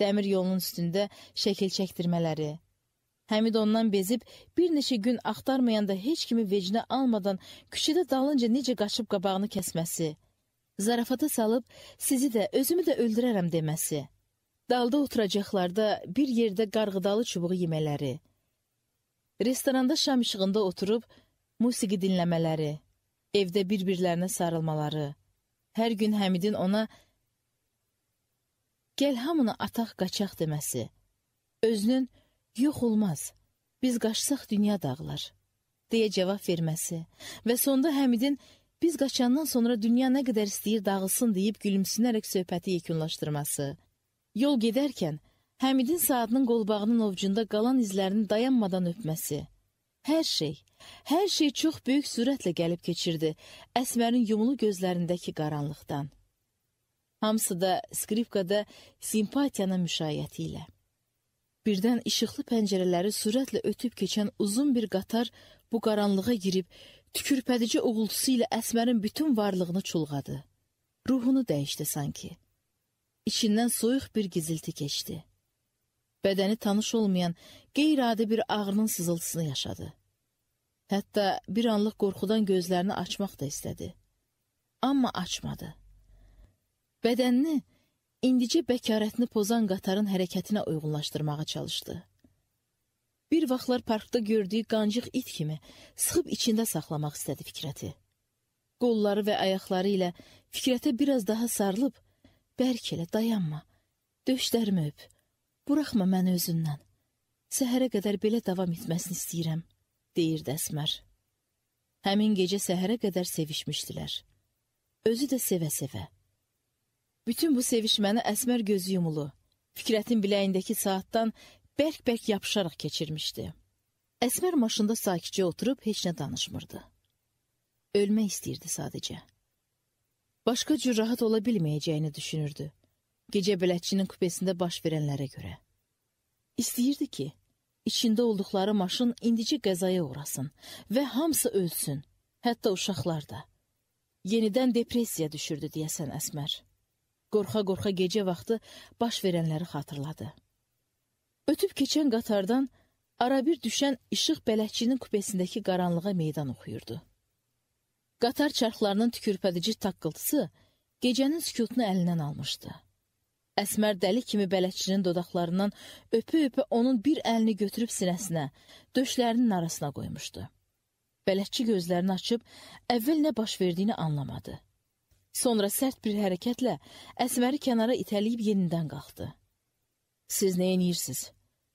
dəmir yolunun üstündə şəkil çəkdirmələri. Həmid ondan bezib bir neçə gün axtarmayanda heç kimi vecinə almadan küçədə dalınca necə qaçıb qabağını kəsməsi, zarafata salıb sizi də özümü də öldürərəm deməsi, dalda oturacaqlarda bir yerdə qarğıdalı çubuğu yemələri, restoranda şam işığında oturub musiqi dinləmələri, evdə bir-birlərinə sarılmaları, hər gün Həmidin ona gəl hamını ataq qaçaq deməsi, özünün yox olmaz, biz qaçsaq dünya dağlar, deyə cavab verməsi və sonda Həmidin biz qaçandan sonra dünya nə qədər istəyir dağılsın deyib gülümsünərək söhbəti yekunlaşdırması. Yol gedərkən Həmidin saatının qolbağının ovcunda qalan izlərini dayanmadan öpməsi. Hər şey, hər şey çox böyük sürətlə gəlib keçirdi Əsmərin yumulu gözlərindəki qaranlıqdan hamısı da skripkada simpatiyanın müşayiəti ilə. Birdən işıqlı pəncərələri sürətlə ötüb keçən uzun bir qatar bu qaranlığa girib tükürpədici uğultusu ilə Əsmərin bütün varlığını çulğadı. Ruhunu dəyişdi sanki. İçindən soyuq bir gizilti keçdi. Bədəni tanış olmayan qeyri-adi bir ağrının sızıltısını yaşadı. Hətta bir anlıq qorxudan gözlərini açmaq da istədi. Amma açmadı. Bədənini indicə bəkarətini pozan qatarın hərəkətinə uyğunlaşdırmağa çalışdı. Bir vaxtlar parkda gördüyü qancıq it kimi sıxıb içində saxlamaq istədi Fikrəti. Qolları və ayaqları ilə Fikrətə biraz daha sarılıb, bərk elə dayanma, döşlərimi öp, buraxma məni özündən. Səhərə qədər belə davam etməsini istəyirəm, deyirdi Əsmər. Həmin gecə səhərə qədər sevişmişdilər. Özü də sevə-sevə. Bütün bu sevişməni Əsmər gözü yumulu, Fikrətin biləyindəki saatdan bərk-bərk yapışaraq keçirmişdi. Əsmər maşında sakitcə oturub heç nə danışmırdı. Ölmək istəyirdi sadəcə. Başqa cür rahat ola bilməyəcəyini düşünürdü. Gecə bələdçinin kupesində baş verənlərə görə. İstəyirdi ki, içində olduqları maşın indici qəzaya uğrasın və hamısı ölsün, hətta uşaqlar da. Yenidən depressiya düşürdü deyəsən Əsmər qorxa-qorxa gecə vaxtı baş verənləri xatırladı. Ötüb keçən qatardan arabir düşən işıq bələdçinin kupesindəki qaranlığa meydan oxuyurdu. Qatar çarxlarının tükürpədici taqqıltısı gecənin sükutunu əlindən almışdı. Əsmər dəli kimi bələdçinin dodaqlarından öpə-öpə onun bir əlini götürüb sinəsinə, döşlərinin arasına qoymuşdu. Bələdçi gözlərini açıb əvvəl nə baş verdiyini anlamadı. Sonra sərt bir hərəkətlə Əsməri kənara itələyib yenidən qalxdı. Siz nə edirsiniz?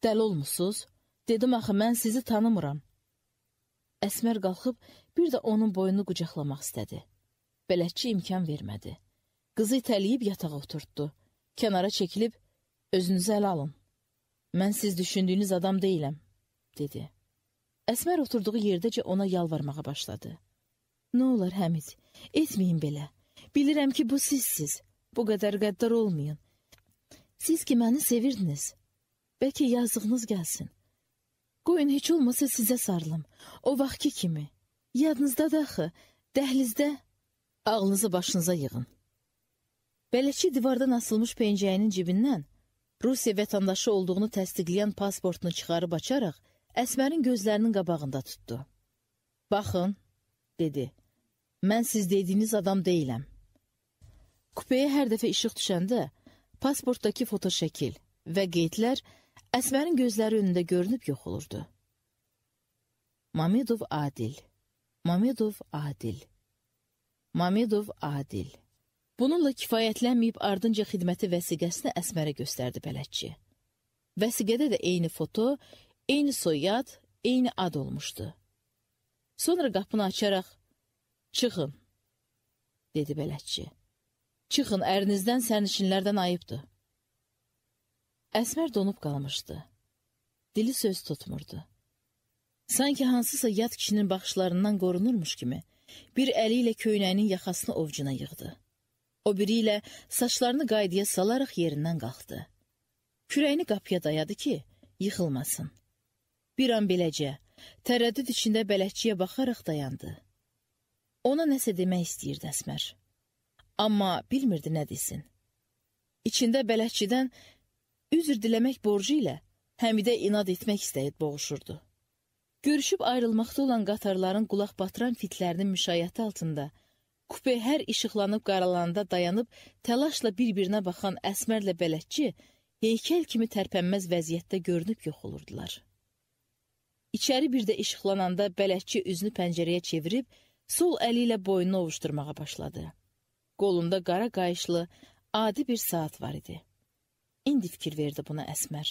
Dəli olmusunuz? Dedim axı mən sizi tanımıram. Əsmər qalxıb bir də onun boynunu qucaqlamaq istədi. Bələdçi imkan vermədi. Qızı itələyib yatağa oturtdu. Kənara çəkilib, özünüzü ələ alın. Mən siz düşündüyünüz adam deyiləm, dedi. Əsmər oturduğu yerdəcə ona yalvarmağa başladı. Nə olar Həmid, etməyin belə. Bilirəm ki, bu sizsiz. Bu qədər qəddar olmayın. Siz ki, məni sevirdiniz. Bəlkə yazdığınız gəlsin. Qoyun heç olmasa sizə sarılım. O vaxtki kimi. Yadınızda da axı, dəhlizdə ağlınızı başınıza yığın. Bələdçi divardan asılmış pencəyinin cibindən Rusiya vətəndaşı olduğunu təsdiqləyən pasportunu çıxarıb açaraq Əsmərin gözlərinin qabağında tutdu. Baxın, dedi. Mən siz dediyiniz adam deyiləm. Kupeyə hər dəfə işıq düşəndə pasportdakı fotoşəkil və qeydlər Əsmərin gözləri önündə görünüb yox olurdu. Mamedov Adil Mamedov Adil Mamedov Adil Bununla kifayətlənməyib ardınca xidməti vəsiqəsini Əsmərə göstərdi bələdçi. Vəsiqədə də eyni foto, eyni soyad, eyni ad olmuşdu. Sonra qapını açaraq, çıxın, dedi bələdçi. Çıxın, ərinizdən sərnişinlərdən ayıbdır. Əsmər donub qalmışdı. Dili söz tutmurdu. Sanki hansısa yad kişinin baxışlarından qorunurmuş kimi bir əli ilə köynəyinin yaxasını ovcuna yığdı. O biri ilə saçlarını qaydaya salaraq yerindən qalxdı. Kürəyini qapıya dayadı ki, yıxılmasın. Bir an beləcə, tərəddüd içində bələdçiyə baxaraq dayandı. Ona nəsə demək istəyirdi Əsmər amma bilmirdi nə desin. İçində bələdçidən üzr diləmək borcu ilə Həmidə inad etmək istəyib boğuşurdu. Görüşüb ayrılmaqda olan qatarların qulaq batıran fitlərinin müşayiəti altında kupe hər işıqlanıb qaralanda dayanıb təlaşla bir-birinə baxan Əsmərlə bələdçi heykəl kimi tərpənməz vəziyyətdə görünüb yox olurdular. İçəri bir də işıqlananda bələdçi üzünü pəncərəyə çevirib sol əli ilə boynunu ovuşdurmağa başladı. Qolunda qara qayışlı, adi bir saat var idi. İndi fikir verdi buna Əsmər.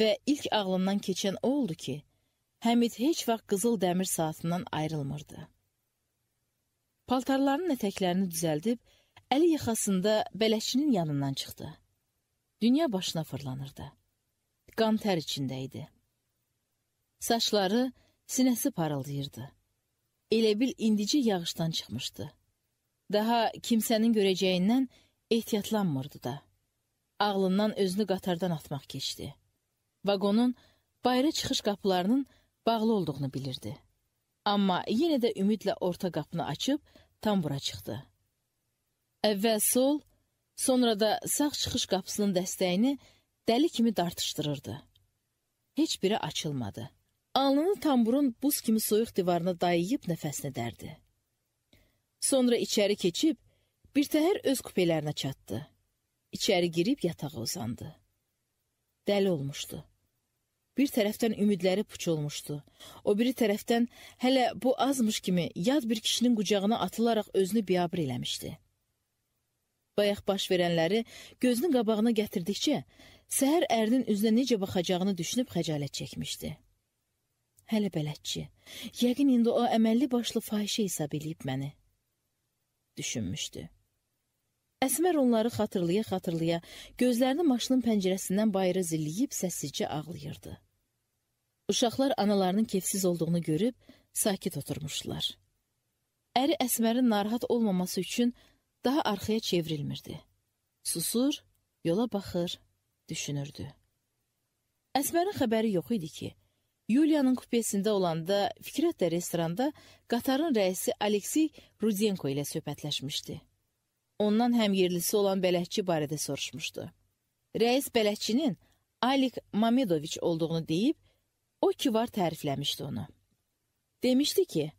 Və ilk ağlından keçən o oldu ki, Həmid heç vaxt qızıl dəmir saatından ayrılmırdı. Paltarlarının ətəklərini düzəldib, əli yaxasında bələkçinin yanından çıxdı. Dünya başına fırlanırdı. Qan tər içində idi. Saçları, sinəsi parıldayırdı. Elə bil indici yağışdan çıxmışdı. Daha kimsənin görəcəyindən ehtiyatlanmırdı da. Ağlından özünü qatardan atmaq keçdi. Vaqonun bayra çıxış qapılarının bağlı olduğunu bilirdi. Amma yenə də ümidlə orta qapını açıb tambura çıxdı. Əvvəl sol, sonra da sağ çıxış qapısının dəstəyini dəli kimi dartışdırırdı. Heç biri açılmadı. Alnını tamburun buz kimi soyuq divarına dayayıb nəfəsini dərdi. Sonra içəri keçib, birtəhər öz kupələrinə çatdı. İçəri girib yatağa uzandı. Dəli olmuşdu. Bir tərəfdən ümidləri puçulmuşdu. O biri tərəfdən hələ bu azmış kimi yad bir kişinin qucağına atılaraq özünü biabır eləmişdi. Bayaq baş verənləri gözünün qabağına gətirdikcə, səhər ərinin üzünə necə baxacağını düşünüb xəcalət çəkmişdi. Hələ bələdçi, yəqin indi o əməlli başlı fahişə hesab eləyib məni.'' düşünmüşdü. Əsmər onları xatırlaya-xatırlaya gözlərini maşının pəncərəsindən bayıra zilləyib səssizcə ağlayırdı. Uşaqlar analarının kefsiz olduğunu görüb sakit oturmuşdular. Əri Əsmərin narahat olmaması üçün daha arxaya çevrilmirdi. Susur, yola baxır, düşünürdü. Əsmərin xəbəri yox idi ki, Yuliyanın kupesində olanda Fikrət də restoranda qatarın rəisi Aleksey Rudenko ilə söhbətləşmişdi. Ondan həmyerlisi olan bələdçi barədə soruşmuşdu. Rəis bələdçinin Alik Mamedoviç olduğunu deyib, o ki var tərifləmişdi onu. Demişdi ki,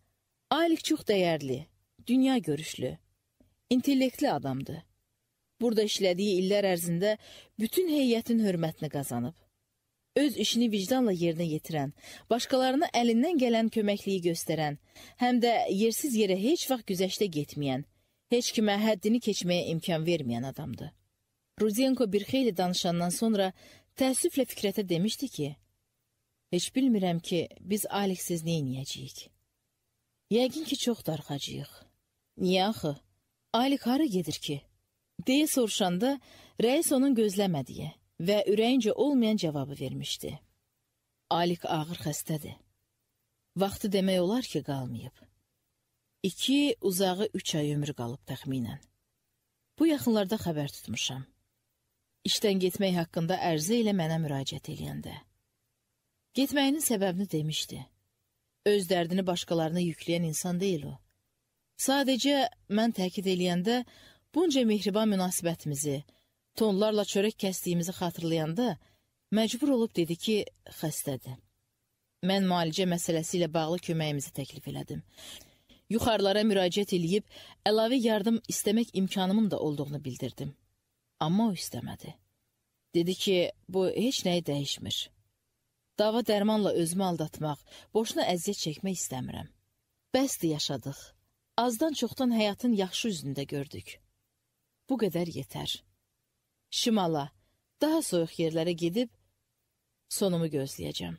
Alik çox dəyərli, dünya görüşlü, intellektli adamdır. Burada işlədiyi illər ərzində bütün heyətin hörmətini qazanıb öz işini vicdanla yerinə yetirən, başqalarına əlindən gələn köməkliyi göstərən, həm də yersiz yerə heç vaxt güzəştə getməyən, heç kimə həddini keçməyə imkan verməyən adamdır. Ruzienko bir xeyli danışandan sonra təəssüflə Fikrətə demişdi ki, Heç bilmirəm ki, biz Aleksiz neyniyəcəyik. Yəqin ki, çox darxacıyıq. Niyə axı? Alik hara gedir ki? Deyə soruşanda, rəis onun gözləmədiyi, və ürəyincə olmayan cavabı vermişdi. Alik ağır xəstədir. Vaxtı demək olar ki, qalmayıb. İki, uzağı üç ay ömrü qalıb təxminən. Bu yaxınlarda xəbər tutmuşam. İşdən getmək haqqında ərzə ilə mənə müraciət eləyəndə. Getməyinin səbəbini demişdi. Öz dərdini başqalarına yükləyən insan deyil o. Sadəcə, mən təkid eləyəndə bunca mehriban münasibətimizi, tonlarla çörək kəsdiyimizi xatırlayanda məcbur olub dedi ki, xəstədir. Mən müalicə məsələsi ilə bağlı köməyimizi təklif elədim. Yuxarılara müraciət eləyib, əlavə yardım istəmək imkanımın da olduğunu bildirdim. Amma o istəmədi. Dedi ki, bu heç nəyi dəyişmir. Dava dərmanla özümü aldatmaq, boşuna əziyyət çəkmək istəmirəm. Bəsdir yaşadıq. Azdan çoxdan həyatın yaxşı üzündə gördük. Bu qədər yetər.'' şimala, daha soyuq yerlərə gedib sonumu gözləyəcəm.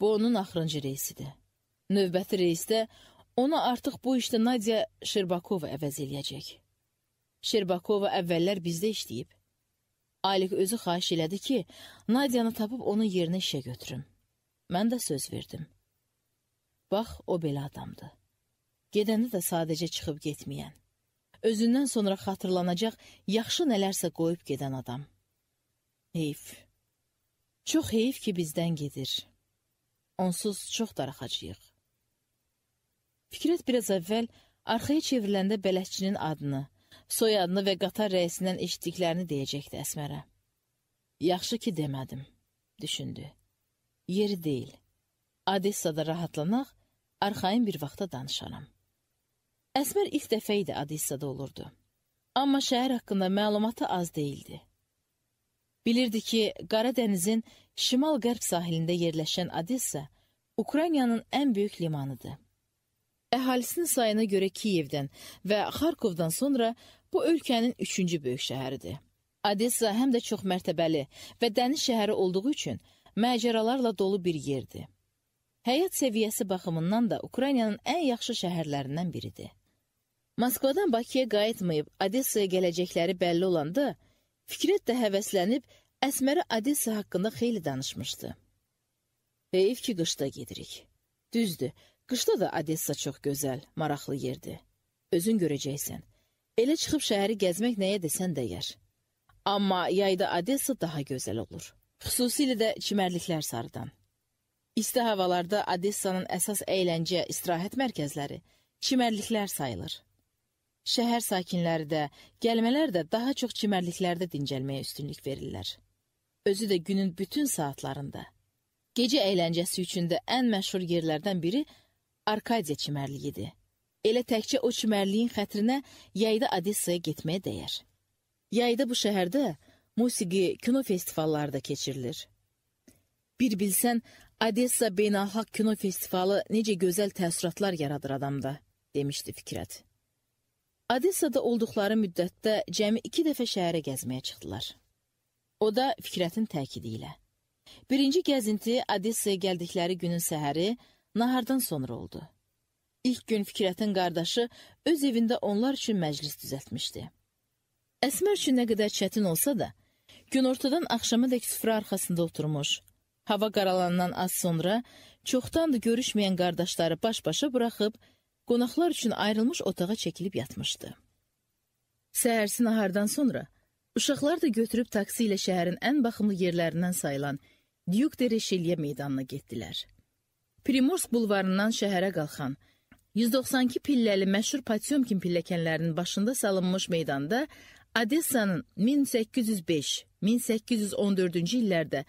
Bu onun axırıncı reysidir. Növbəti reysdə onu artıq bu işdə Nadya Şerbakova əvəz eləyəcək. Şerbakova əvvəllər bizdə işləyib. Alik özü xahiş elədi ki, Nadyanı tapıb onun yerinə işə götürüm. Mən də söz verdim. Bax, o belə adamdı. Gedəndə də sadəcə çıxıb getməyən özündən sonra xatırlanacaq yaxşı nələrsə qoyub gedən adam. Heyf. Çox heyf ki, bizdən gedir. Onsuz çox darıxacağıq. Fikrət biraz əvvəl arxaya çevriləndə bələdçinin adını, soyadını və qatar rəisindən eşitdiklərini deyəcəkdi Əsmərə. Yaxşı ki, demədim, düşündü. Yeri deyil. Adessada rahatlanaq, arxayın bir vaxtda danışaram. Əsmər ilk dəfə idi Adissada olurdu. Amma şəhər haqqında məlumatı az değildi. Bilirdi ki, Qara dənizin şimal-qərb sahilində yerləşən Odessa Ukraynanın ən böyük limanıdır. Əhalisinin sayına görə Kiyevdən və Xarkovdan sonra bu ölkənin üçüncü böyük şəhəridir. Odessa həm də çox mərtəbəli və dəniz şəhəri olduğu üçün məcəralarla dolu bir yerdir. Həyat səviyyəsi baxımından da Ukraynanın ən yaxşı şəhərlərindən biridir. Moskvadan Bakıya qayıtmayıb Odessaya gələcəkləri bəlli olanda Fikrət də həvəslənib Əsmərə Odessa haqqında xeyli danışmışdı. Heyif ki, qışda gedirik. Düzdür, qışda da Odessa çox gözəl, maraqlı yerdir. Özün görəcəksən. Elə çıxıb şəhəri gəzmək nəyə desən dəyər. Amma yayda Odessa daha gözəl olur. Xüsusilə də çimərliklər sarıdan. İsti havalarda Odessanın əsas əyləncə istirahət mərkəzləri çimərliklər sayılır şəhər sakinləri də, gəlmələr də daha çox çimərliklərdə dincəlməyə üstünlük verirlər. Özü də günün bütün saatlarında. Gecə əyləncəsi üçün də ən məşhur yerlərdən biri Arkadiya çimərliyidir. Elə təkcə o çimərliyin xətrinə yayda Odessaya getməyə dəyər. Yayda bu şəhərdə musiqi, kino festivalları da keçirilir. Bir bilsən, Odessa Beynəlxalq Kino Festivalı necə gözəl təəssüratlar yaradır adamda, demişdi Fikrət. Odessada olduqları müddətdə cəmi iki dəfə şəhərə gəzməyə çıxdılar. O da Fikrətin təkidi ilə. Birinci gəzinti Odessaya gəldikləri günün səhəri nahardan sonra oldu. İlk gün Fikrətin qardaşı öz evində onlar üçün məclis düzəltmişdi. Əsmər üçün nə qədər çətin olsa da, gün ortadan axşamadək süfrə arxasında oturmuş, hava qaralandan az sonra çoxdandır görüşməyən qardaşları baş-başa buraxıb qonaqlar üçün ayrılmış otağa çəkilib yatmışdı. Səhərsi nahardan sonra uşaqlar da götürüb taksi ilə şəhərin ən baxımlı yerlərindən sayılan Duke de Richelieu meydanına getdilər. Primorsk bulvarından şəhərə qalxan 192 pilləli məşhur Potemkin pilləkənlərinin başında salınmış meydanda Odessanın 1805-1814-cü illərdə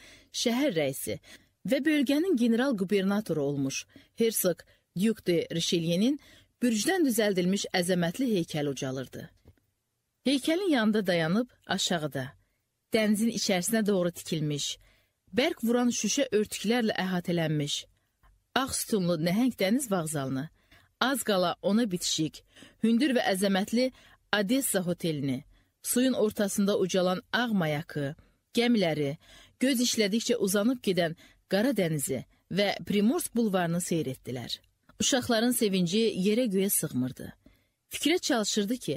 şəhər rəisi və bölgənin general qubernatoru olmuş Hersoq Duke de Richelieu'nin bürcdən düzəldilmiş əzəmətli heykəli ucalırdı. Heykəlin yanında dayanıb aşağıda, dənizin içərisinə doğru tikilmiş, bərk vuran şüşə örtüklərlə əhatələnmiş, ağ sütunlu nəhəng dəniz vağzalını, az qala ona bitişik, hündür və əzəmətli Odessa otelini, suyun ortasında ucalan ağ mayakı, gəmiləri, göz işlədikcə uzanıb gedən Qara dənizi və Primorsk bulvarını seyr etdilər. Uşaqların sevinci yerə göyə sığmırdı. Fikrə çalışırdı ki,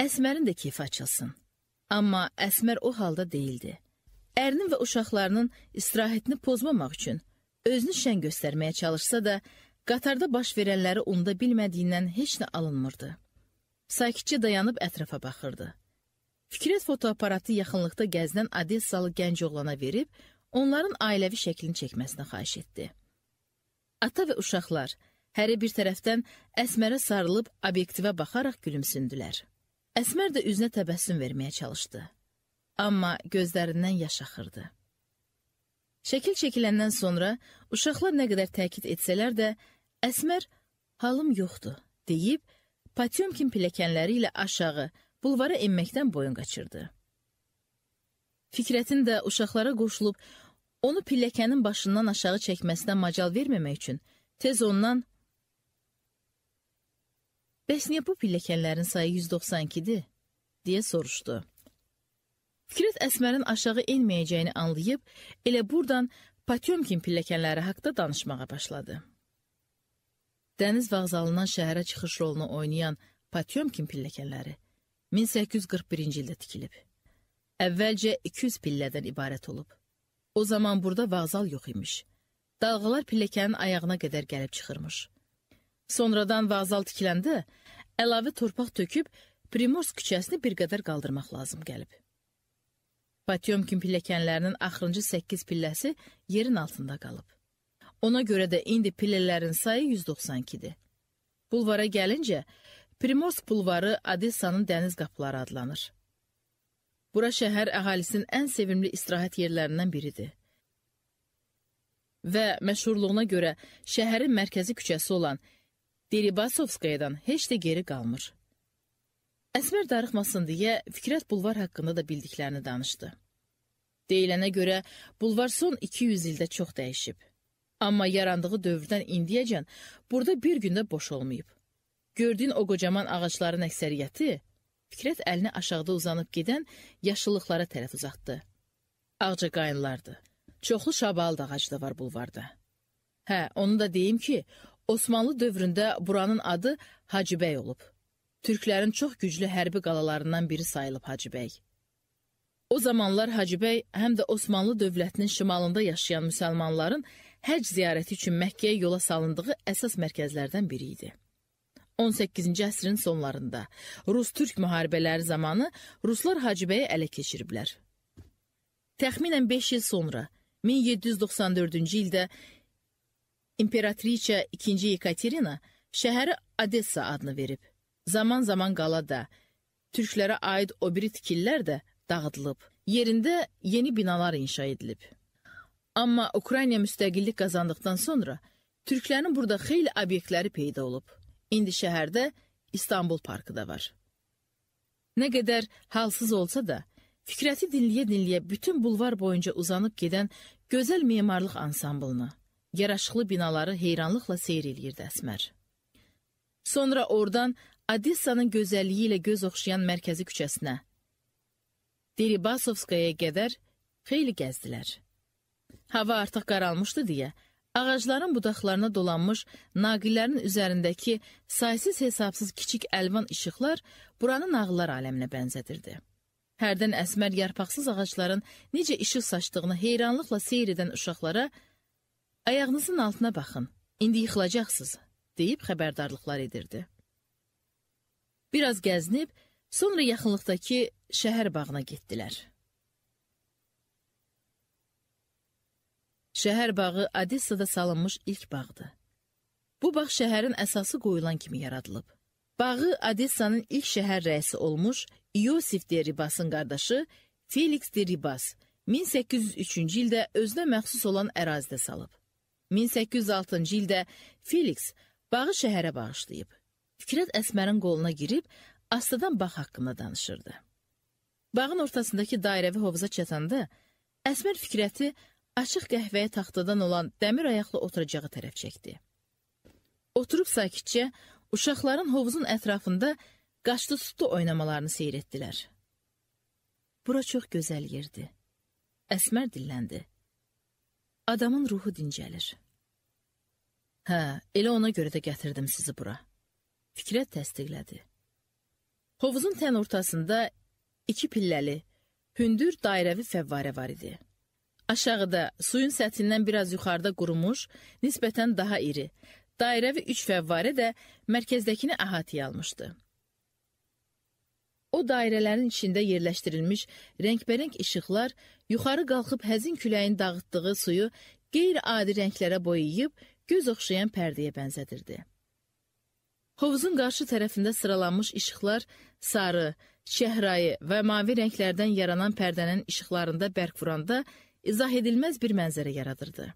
Əsmərin də kefi açılsın. Amma Əsmər o halda değildi. Ərinin və uşaqlarının istirahətini pozmamaq üçün özünü şən göstərməyə çalışsa da, qatarda baş verənləri onda bilmədiyindən heç nə alınmırdı. Sakitcə dayanıb ətrafa baxırdı. Fikrət fotoaparatı yaxınlıqda gəzinən Odessalı gənc oğlana verib, onların ailəvi şəklini çəkməsini xahiş etdi. Ata və uşaqlar – Hərə bir tərəfdən Əsmərə sarılıb obyektivə baxaraq gülümsündülər. Əsmər də üzünə təbəssüm verməyə çalışdı. Amma gözlərindən yaş axırdı. Şəkil çəkiləndən sonra uşaqlar nə qədər təkid etsələr də, Əsmər halım yoxdur deyib Patyomkin pilləkənləri ilə aşağı bulvara enməkdən boyun qaçırdı. Fikrətin də uşaqlara qoşulub onu pilləkənin başından aşağı çəkməsinə macal verməmək üçün tez ondan Bəs niyə bu pilləkənlərin sayı 192-dir? deyə soruşdu. Fikrət Əsmərin aşağı enməyəcəyini anlayıb, elə burdan Patyomkin pilləkənləri haqqda danışmağa başladı. Dəniz vağzalından şəhərə çıxış rolunu oynayan Patyomkin pilləkənləri 1841-ci ildə tikilib. Əvvəlcə 200 pillədən ibarət olub. O zaman burada vağzal yox imiş. Dalğalar pilləkənin ayağına qədər gəlib çıxırmış. Sonradan vazal tikiləndə əlavə torpaq töküb Primorsk küçəsini bir qədər qaldırmaq lazım gəlib. Patyomkin pilləkənlərinin axırıncı 8 pilləsi yerin altında qalıb. Ona görə də indi pillələrin sayı 192-dir. Bulvara gəlincə, Primorsk bulvarı Odessanın dəniz qapıları adlanır. Bura şəhər əhalisinin ən sevimli istirahət yerlərindən biridir. Və məşhurluğuna görə şəhərin mərkəzi küçəsi olan Deribassovskayadan heç də geri qalmır. Əsmər darıxmasın deyə Fikrət Bulvar haqqında da bildiklərini danışdı. Deyilənə görə bulvar son 200 ildə çox dəyişib. Amma yarandığı dövrdən indiyəcən burada bir gündə boş olmayıb. Gördüyün o qocaman ağacların əksəriyyəti Fikrət əlini aşağıda uzanıb gedən yaşıllıqlara tərəf uzatdı. Ağca qayınlardı. Çoxlu şabalıd ağacı da var bulvarda. Hə, onu da deyim ki, Osmanlı dövründə buranın adı Hacıbəy olub. Türklərin çox güclü hərbi qalalarından biri sayılıb Hacıbəy. O zamanlar Hacıbəy həm də Osmanlı dövlətinin şimalında yaşayan müsəlmanların həcc ziyarəti üçün Məkkəyə yola salındığı əsas mərkəzlərdən biri idi. 18-ci əsrin sonlarında Rus-Türk müharibələri zamanı ruslar Hacıbəyi ələ keçiriblər. Təxminən 5 il sonra 1794-cü ildə İmperatriça II. Yekaterina şəhərə Odessa adını verib. Zaman-zaman qalada türklərə aid o biri tikillər də dağıdılıb. Yerində yeni binalar inşa edilib. Amma Ukrayna müstəqillik qazandıqdan sonra türklərin burada xeyli obyektləri peyda olub. İndi şəhərdə İstanbul parkı da var. Nə qədər halsız olsa da, Fikrəti dinləyə-dinləyə bütün bulvar boyunca uzanıb gedən gözəl memarlıq ansamblını yaraşıqlı binaları heyranlıqla seyr eləyirdi Əsmər. Sonra oradan Odessanın gözəlliyi ilə göz oxşayan mərkəzi küçəsinə, Deribasovskaya qədər xeyli gəzdilər. Hava artıq qaralmışdı deyə, ağacların budaqlarına dolanmış naqillərin üzərindəki saysız-hesabsız kiçik əlvan işıqlar buranı nağıllar aləminə bənzədirdi. Hərdən əsmər yarpaqsız ağacların necə işıq saçdığını heyranlıqla seyr edən uşaqlara Ayağınızın altına baxın, indi yıxılacaqsınız, deyib xəbərdarlıqlar edirdi. Bir az gəzinib, sonra yaxınlıqdakı şəhər bağına getdilər. Şəhər bağı Odessada salınmış ilk bağdır. Bu bağ şəhərin əsası qoyulan kimi yaradılıb. Bağı Odessanın ilk şəhər rəisi olmuş Iosif Deribasın qardaşı Felix Deribas 1803-cü ildə özünə məxsus olan ərazidə salıb. 1806-cı ildə Felix bağı şəhərə bağışlayıb. Fikrət Əsmərin qoluna girib astadan bağ haqqında danışırdı. Bağın ortasındakı dairəvi hovuza çatanda Əsmər Fikrəti açıq qəhvəyə taxtadan olan dəmir ayaqlı oturacağı tərəf çəkdi. Oturub sakitcə uşaqların hovuzun ətrafında qaçdı tutdu oynamalarını seyr etdilər. Bura çox gözəl yerdi. Əsmər dilləndi. Adamın ruhu dincəlir. Hə, elə ona görə də gətirdim sizi bura. Fikrət təsdiqlədi. Hovuzun tən ortasında iki pilləli, hündür dairəvi fəvvarə var idi. Aşağıda suyun səthindən biraz yuxarıda qurumuş, nisbətən daha iri, dairəvi üç fəvvarə də mərkəzdəkini əhatəyə almışdı. O dairələrin içində yerləşdirilmiş rəngbərəng işıqlar yuxarı qalxıb həzin küləyin dağıtdığı suyu qeyri-adi rənglərə boyayıb göz oxşayan pərdəyə bənzədirdi. Hovuzun qarşı tərəfində sıralanmış işıqlar sarı, şəhrayı və mavi rənglərdən yaranan pərdənin işıqlarında bərq vuranda izah edilməz bir mənzərə yaradırdı.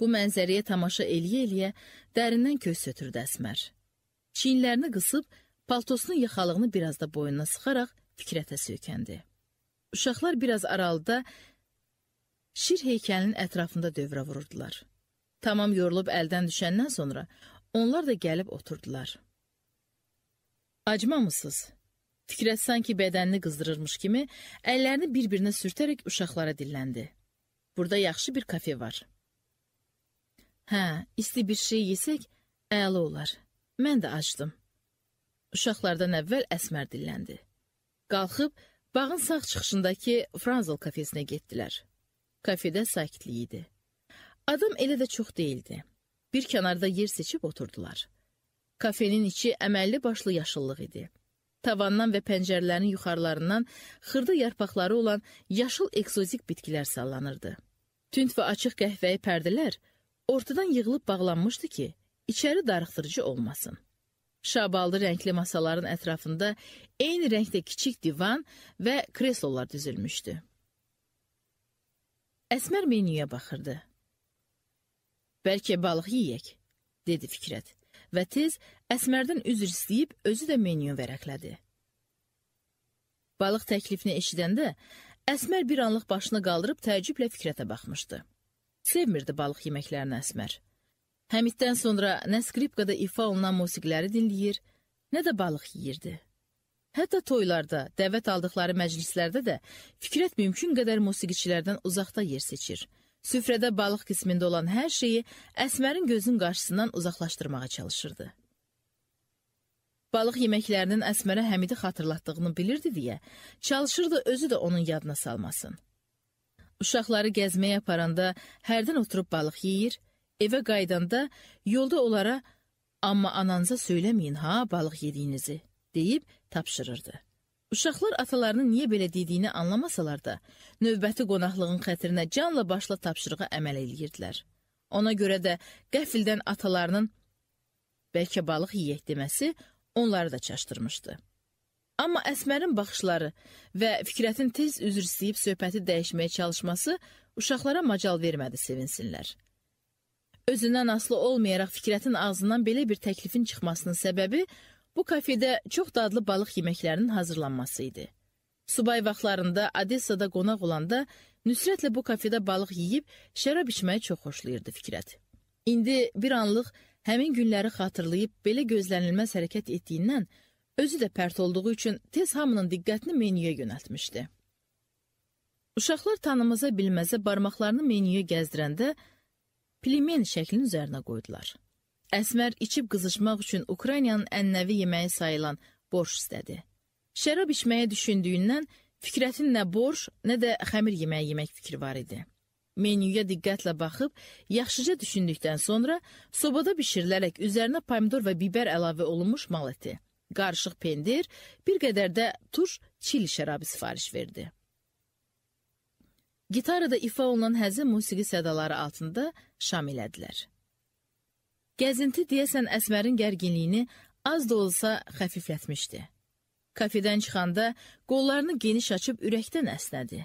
Bu mənzərəyə tamaşa eləyə-eləyə dərindən köz sötürdü Əsmər. Çiyinlərini qısıb Paltosunun yaxalığını biraz da boynuna sıxaraq Fikrətə söykəndi. Uşaqlar biraz aralıda şir heykəlinin ətrafında dövrə vururdular. Tamam yorulub əldən düşəndən sonra onlar da gəlib oturdular. Acmamısınız? Fikrət sanki bədənini qızdırırmış kimi əllərini bir-birinə sürtərək uşaqlara dilləndi. Burada yaxşı bir kafe var. Hə, isti bir şey yesək, əla olar. Mən də acdım. Uşaqlardan əvvəl Əsmər dilləndi. Qalxıb bağın sağ çıxışındakı Franzel kafesinə getdilər. Kafedə sakitlik idi. Adam elə də çox değildi. Bir kənarda yer seçib oturdular. Kafenin içi əməlli başlı yaşıllıq idi. Tavandan və pəncərələrin yuxarılarından xırda yarpaqları olan yaşıl ekzotik bitkilər sallanırdı. Tünd və açıq qəhvəyi pərdələr ortadan yığılıb bağlanmışdı ki, içəri darıxdırıcı olmasın. Şabaldı rəngli masaların ətrafında eyni rəngdə kiçik divan və kreslolar düzülmüşdü. Əsmər menyuya baxırdı. Bəlkə balıq yeyək, dedi Fikrət və tez Əsmərdən üzr istəyib özü də menyu vərəqlədi. Balıq təklifini eşidəndə Əsmər bir anlıq başını qaldırıb təəccüblə Fikrətə baxmışdı. Sevmirdi balıq yeməklərini Əsmər. Həmiddən sonra nə skripkada ifa olunan musiqiləri dinləyir, nə də balıq yeyirdi. Hətta toylarda, dəvət aldıqları məclislərdə də Fikrət mümkün qədər musiqiçilərdən uzaqda yer seçir. Süfrədə balıq qismində olan hər şeyi Əsmərin gözünün qarşısından uzaqlaşdırmağa çalışırdı. Balıq yeməklərinin Əsmərə Həmidi xatırlatdığını bilirdi deyə çalışırdı özü də onun yadına salmasın. Uşaqları gəzməyə aparanda hərdən oturub balıq yeyir, Evə qayıdanda yolda onlara amma ananıza söyləməyin ha balıq yediyinizi deyib tapşırırdı. Uşaqlar atalarının niyə belə dediyini anlamasalar da, növbəti qonaqlığın xətrinə canla başla tapşırığa əməl eləyirdilər. Ona görə də qəfildən atalarının bəlkə balıq yeyək deməsi onları da çaşdırmışdı. Amma Əsmərin baxışları və Fikrətin tez üzr istəyib söhbəti dəyişməyə çalışması uşaqlara macal vermədi sevinsinlər. Özündən aslı olmayaraq Fikrətin ağzından belə bir təklifin çıxmasının səbəbi bu kafedə çox dadlı balıq yeməklərinin hazırlanması idi. Subay vaxtlarında Odessada qonaq olanda Nüsrətlə bu kafedə balıq yeyib şərab içməyi çox xoşlayırdı Fikrət. İndi bir anlıq həmin günləri xatırlayıb belə gözlənilməz hərəkət etdiyindən özü də pərt olduğu üçün tez hamının diqqətini menyuya yönəltmişdi. Uşaqlar tanımaza bilməzə barmaqlarını menyuya gəzdirəndə plimen şəklinin üzərinə qoydular. Əsmər içib qızışmaq üçün Ukraynanın ənənəvi yeməyi sayılan borş istədi. Şərab içməyə düşündüyündən Fikrətin nə borş, nə də xəmir yeməyi yemək fikri var idi. Menyuya diqqətlə baxıb, yaxşıca düşündükdən sonra sobada bişirilərək üzərinə pomidor və biber əlavə olunmuş mal əti, qarışıq pendir, bir qədər də turş çili şərabı sifariş verdi. Gitarada ifa olunan həzin musiqi sədaları altında şam elədilər. Gəzinti deyəsən Əsmərin gərginliyini az da olsa xəfiflətmişdi. Kafedən çıxanda qollarını geniş açıb ürəkdən əsnədi.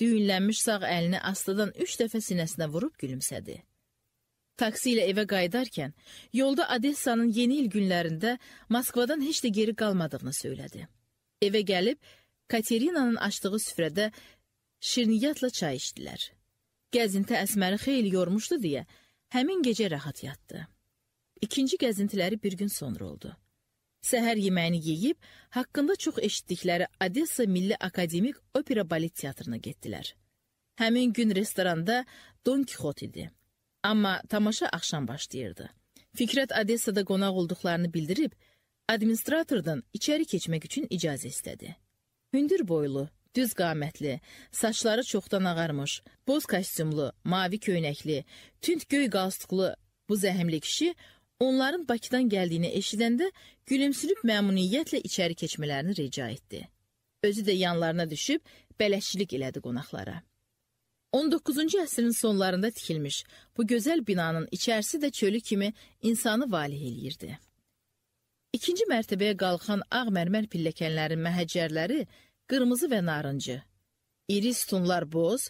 Düyünlənmiş sağ əlini astıdan üç dəfə sinəsinə vurub gülümsədi. Taksi ilə evə qayıdarkən yolda Odessanın yeni il günlərində Moskvadan heç də geri qalmadığını söylədi. Evə gəlib Katerinanın açdığı süfrədə şirniyyatla çay içdilər. Gəzinti Əsməri xeyli yormuşdu deyə həmin gecə rahat yatdı. İkinci gəzintiləri bir gün sonra oldu. Səhər yeməyini yeyib, haqqında çox eşitdikləri Odessa Milli Akademik Opera Balet Teatrına getdilər. Həmin gün restoranda Don Kixot idi. Amma tamaşa axşam başlayırdı. Fikrət Odessada qonaq olduqlarını bildirib, administratordan içəri keçmək üçün icazə istədi. Hündür boylu, düz qamətli, saçları çoxdan ağarmış, boz kostyumlu, mavi köynəkli, tünd göy qalstuklu bu zəhmli kişi onların Bakıdan gəldiyini eşidəndə gülümsünüb məmnuniyyətlə içəri keçmələrini rica etdi. Özü də yanlarına düşüb bələdçilik elədi qonaqlara. 19-cu əsrin sonlarında tikilmiş bu gözəl binanın içərisi də çölü kimi insanı valeh eləyirdi. İkinci mərtəbəyə qalxan ağ mərmər pilləkənlərin məhəccərləri qırmızı və narıncı. İri sütunlar boz,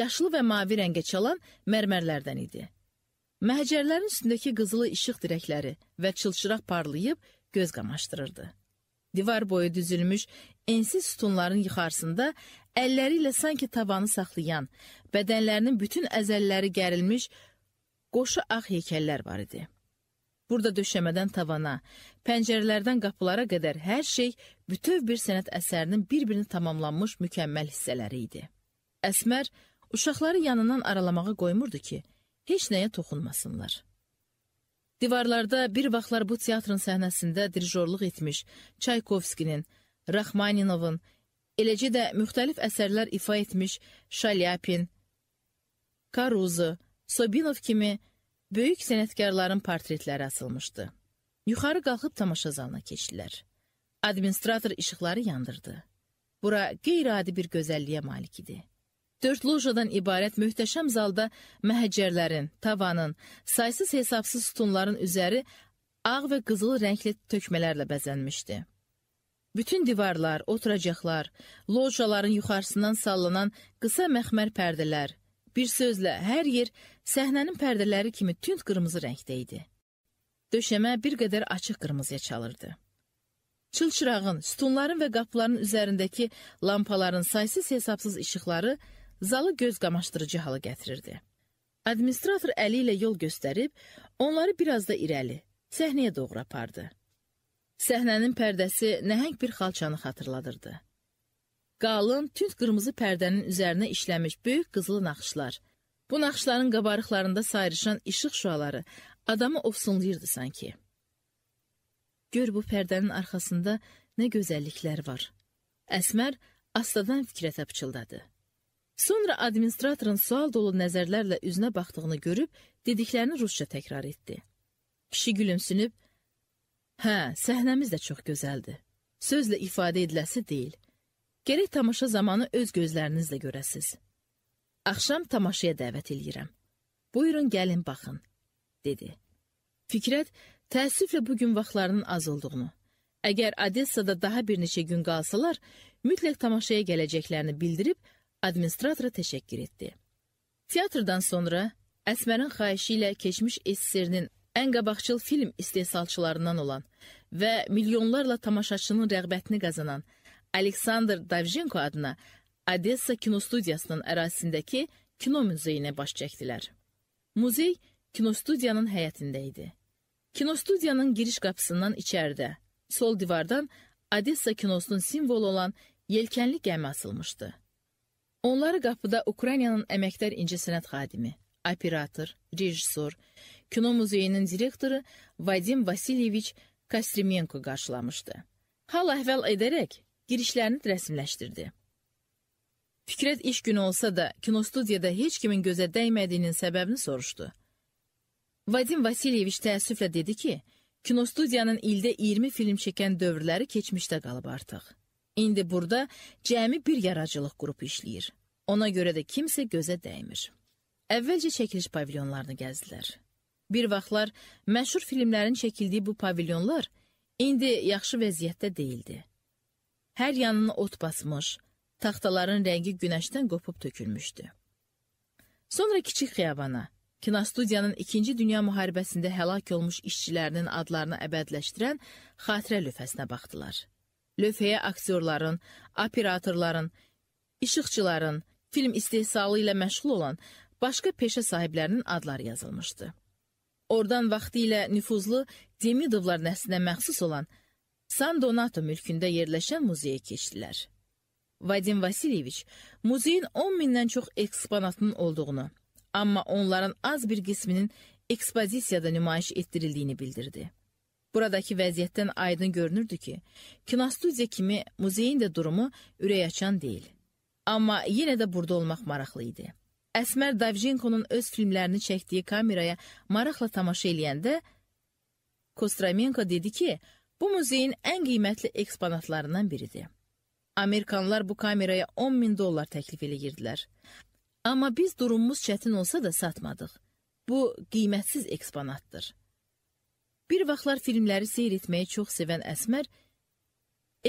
yaşlı və mavi rəngə çalan mərmərlərdən idi. Məhcərlərin üstündəki qızılı işıq dirəkləri və çılçıraq parlayıb göz qamaşdırırdı. Divar boyu düzülmüş ensiz sütunların yuxarısında əlləri ilə sanki tavanı saxlayan, bədənlərinin bütün əzəlləri gərilmiş qoşu ağ heykəllər var idi. Burada döşəmədən tavana, Pəncərələrdən qapılara qədər hər şey bütöv bir sənət əsərinin bir-birini tamamlanmış mükəmməl hissələri idi. Əsmər uşaqları yanından aralamağa qoymurdu ki, heç nəyə toxunmasınlar. Divarlarda bir vaxtlar bu teatrın səhnəsində dirijorluq etmiş Çaykovskinin, Raxmaninovun, eləcə də müxtəlif əsərlər ifa etmiş Şalyapin, Karuzu, Sobinov kimi böyük sənətkarların portretləri asılmışdı. Yuxarı qalxıb tamaşa zalına keçdilər. Administrator işıqları yandırdı. Bura qeyri-adi bir gözəlliyə malik idi. Dörd lojadan ibarət möhtəşəm zalda məhəccərlərin, tavanın, saysız-hesabsız sütunların üzəri ağ və qızılı rəngli tökmələrlə bəzənmişdi. Bütün divarlar, oturacaqlar, lojaların yuxarısından sallanan qısa məxmər pərdələr, bir sözlə hər yer səhnənin pərdələri kimi tünd qırmızı rəngdə idi döşəmə bir qədər açıq qırmızıya çalırdı. Çılçırağın, sütunların və qapıların üzərindəki lampaların saysız-hesabsız işıqları zalı göz qamaşdırıcı hala gətirirdi. Administrator əli ilə yol göstərib, onları bir az da irəli, səhnəyə doğru apardı. Səhnənin pərdəsi nəhəng bir xalçanı xatırladırdı. Qalın, tünd qırmızı pərdənin üzərinə işləmiş böyük qızılı naxışlar, bu naxışların qabarıqlarında sayrışan işıq şüaları Adamı ofsunlayırdı sanki. Gör bu pərdənin arxasında nə gözəlliklər var. Əsmər astadan Fikrətə pıçıldadı. Sonra administratorun sual dolu nəzərlərlə üzünə baxdığını görüb, dediklərini rusca təkrar etdi. Kişi gülümsünüb, Hə, səhnəmiz də çox gözəldir. Sözlə ifadə ediləsi deyil. Gərək tamaşa zamanı öz gözlərinizlə görəsiz. Axşam tamaşaya dəvət eləyirəm. Buyurun gəlin baxın dedi. Fikrət təəssüflə bu gün vaxtlarının az olduğunu, əgər Odessada daha bir neçə gün qalsalar, mütləq tamaşaya gələcəklərini bildirib administratora təşəkkür etdi. Teatrdan sonra Əsmərin xahişi ilə keçmiş SSR-nin ən qabaqcıl film istehsalçılarından olan və milyonlarla tamaşaçının rəğbətini qazanan Aleksandr Davjenko adına Odessa kinostudiyasının ərazisindəki kino muzeyinə baş çəkdilər. Muzey kinostudiyanın həyətində idi. Kinostudiyanın giriş qapısından içəridə, sol divardan Odessa kinosunun simvolu olan yelkənli gəmi asılmışdı. Onları qapıda Ukraynanın əməkdar incəsənət xadimi, operator, rejissor, kino muzeyinin direktoru Vadim Vasilyeviç Kastrimenko qarşılamışdı. Hal-əhval edərək girişlərini rəsmiləşdirdi. Fikrət iş günü olsa da, kinostudiyada heç kimin gözə dəymədiyinin səbəbini soruşdu. Vadim Vasilyeviç təəssüflə dedi ki, kinostudiyanın ildə 20 film çəkən dövrləri keçmişdə qalıb artıq. İndi burada cəmi bir yaradıcılıq qrupu işləyir. Ona görə də kimsə gözə dəymir. Əvvəlcə çəkiliş pavilyonlarını gəzdilər. Bir vaxtlar məşhur filmlərin çəkildiyi bu pavilyonlar indi yaxşı vəziyyətdə değildi. Hər yanını ot basmış, taxtaların rəngi günəşdən qopub tökülmüşdü. Sonra kiçik xiyabana, kinostudiyanın 2-ci Dünya müharibəsində həlak olmuş işçilərinin adlarını əbədləşdirən xatirə lövhəsinə baxdılar. Lövhəyə aktyorların, operatorların, işıqçıların, film istehsalı ilə məşğul olan başqa peşə sahiblərinin adları yazılmışdı. Oradan vaxtı ilə nüfuzlu Demidovlar nəslinə məxsus olan San Donato mülkündə yerləşən muzeyə keçdilər. Vadim Vasilyeviç muzeyin 10 mindən çox eksponatının olduğunu, Amma onların az bir qisminin ekspozisiyada nümayiş etdirildiyini bildirdi. Buradakı vəziyyətdən aydın görünürdü ki, kinostudiya kimi muzeyin də durumu ürək açan deyil. Amma yenə də burada olmaq maraqlı idi. Əsmər Davjenkonun öz filmlərini çəkdiyi kameraya maraqla tamaşa eləyəndə Kostramenko dedi ki, bu muzeyin ən qiymətli eksponatlarından biridir. Amerikanlar bu kameraya 10 min dollar təklif eləyirdilər. Amma biz durumumuz çətin olsa da satmadıq. Bu qiymətsiz eksponatdır. Bir vaxtlar filmləri seyr etməyi çox sevən Əsmər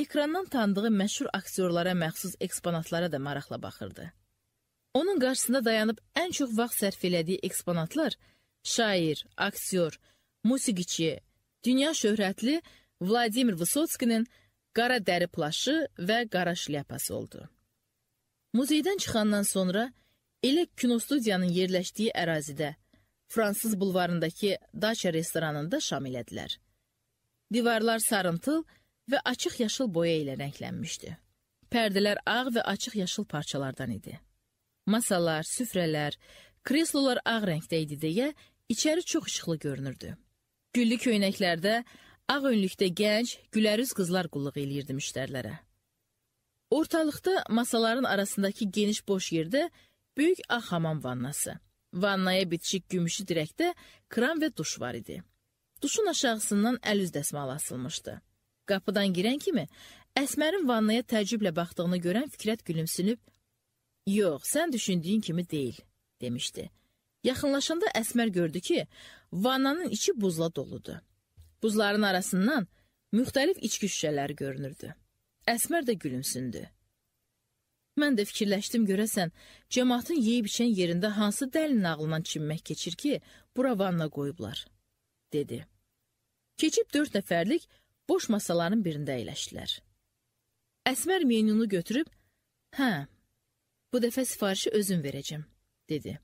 ekrandan tanıdığı məşhur aktyorlara məxsus eksponatlara da maraqla baxırdı. Onun qarşısında dayanıb ən çox vaxt sərf elədiyi eksponatlar şair, aktyor, musiqiçi, dünya şöhrətli Vladimir Vysotskinin qara dəri plaşı və qara şlyapası oldu. Muzeydən çıxandan sonra Elə kinostudiyanın yerləşdiyi ərazidə Fransız bulvarındakı Daça restoranında şam elədilər. Divarlar sarımtıl və açıq yaşıl boya ilə rənglənmişdi. Pərdələr ağ və açıq yaşıl parçalardan idi. Masalar, süfrələr, kreslolar ağ rəngdə idi deyə içəri çox işıqlı görünürdü. Güllü köynəklərdə, ağ önlükdə gənc, gülərüz qızlar qulluq eləyirdi müştərilərə. Ortalıqda masaların arasındakı geniş boş yerdə Böyük ağ hamam vannası. Vannaya bitişik gümüşü dirəkdə kran və duş var idi. Duşun aşağısından əl üz dəsmalı asılmışdı. Qapıdan girən kimi Əsmərin vannaya təəccüblə baxdığını görən Fikrət gülümsünüb, "Yox, sən düşündüyün kimi deyil," demişdi. Yaxınlaşanda Əsmər gördü ki, vannanın içi buzla doludur. Buzların arasından müxtəlif içki şüşələri görünürdü. Əsmər də gülümsündü. Mən də fikirləşdim görəsən, cəmaatın yeyib-içən yerində hansı dəlin ağlından çinmək keçir ki, bura vanna qoyublar, dedi. Keçib dörd nəfərlik boş masaların birində əyləşdilər. Əsmər menyunu götürüb, hə, bu dəfə sifarişi özüm verəcəm, dedi.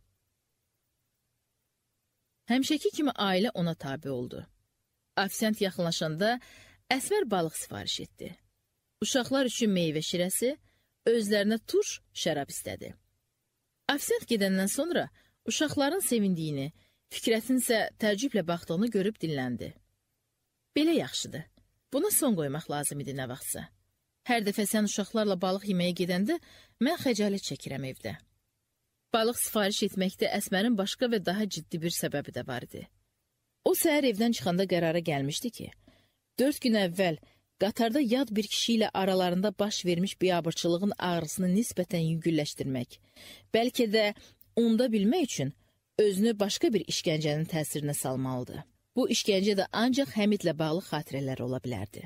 Həmşəki kimi ailə ona tabi oldu. Afisant yaxınlaşanda Əsmər balıq sifariş etdi. Uşaqlar üçün meyvə şirəsi, özlərinə turş şərab istədi. Ofisant gedəndən sonra uşaqların sevindiyini, Fikrətin isə təəccüblə baxdığını görüb dinləndi. Belə yaxşıdır. Buna son qoymaq lazım idi nə vaxtsa. Hər dəfə sən uşaqlarla balıq yeməyə gedəndə mən xəcalət çəkirəm evdə. Balıq sifariş etməkdə Əsmərin başqa və daha ciddi bir səbəbi də var idi. O səhər evdən çıxanda qərara gəlmişdi ki, dörd gün əvvəl Qatarda yad bir kişi ilə aralarında baş vermiş biabırçılığın ağrısını nisbətən yüngülləşdirmək, bəlkə də onda bilmək üçün özünü başqa bir işgəncənin təsirinə salmalıdır. Bu işgəncə də ancaq Həmidlə bağlı xatirələr ola bilərdi.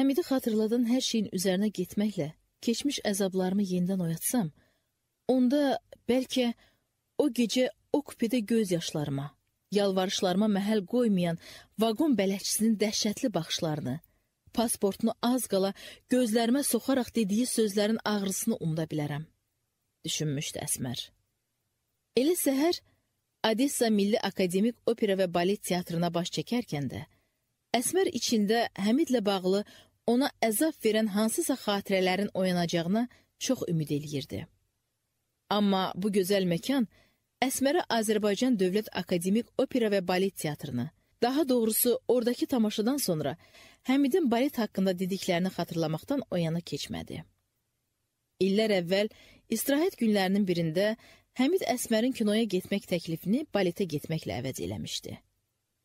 Həmidi xatırladan hər şeyin üzərinə getməklə keçmiş əzablarımı yenidən oyatsam, onda bəlkə o gecə o kupedə göz yaşlarıma, yalvarışlarıma məhəl qoymayan vaqon bələdçisinin dəhşətli baxışlarını, Pasportunu az qala gözlərimə soxaraq dediyi sözlərin ağrısını unuda bilərəm, düşünmüşdü Əsmər. Elə səhər Odessa Milli Akademik Opera və Balet Teatrına baş çəkərkən də Əsmər içində Həmidlə bağlı ona əzab verən hansısa xatirələrin oyanacağına çox ümid eləyirdi. Amma bu gözəl məkan Əsmərə Azərbaycan Dövlət Akademik Opera və Balet Teatrını Daha doğrusu oradakı tamaşadan sonra Həmidin balet haqqında dediklərini xatırlamaqdan o yana keçmədi. İllər əvvəl istirahət günlərinin birində Həmid Əsmərin kinoya getmək təklifini baletə getməklə əvəz eləmişdi.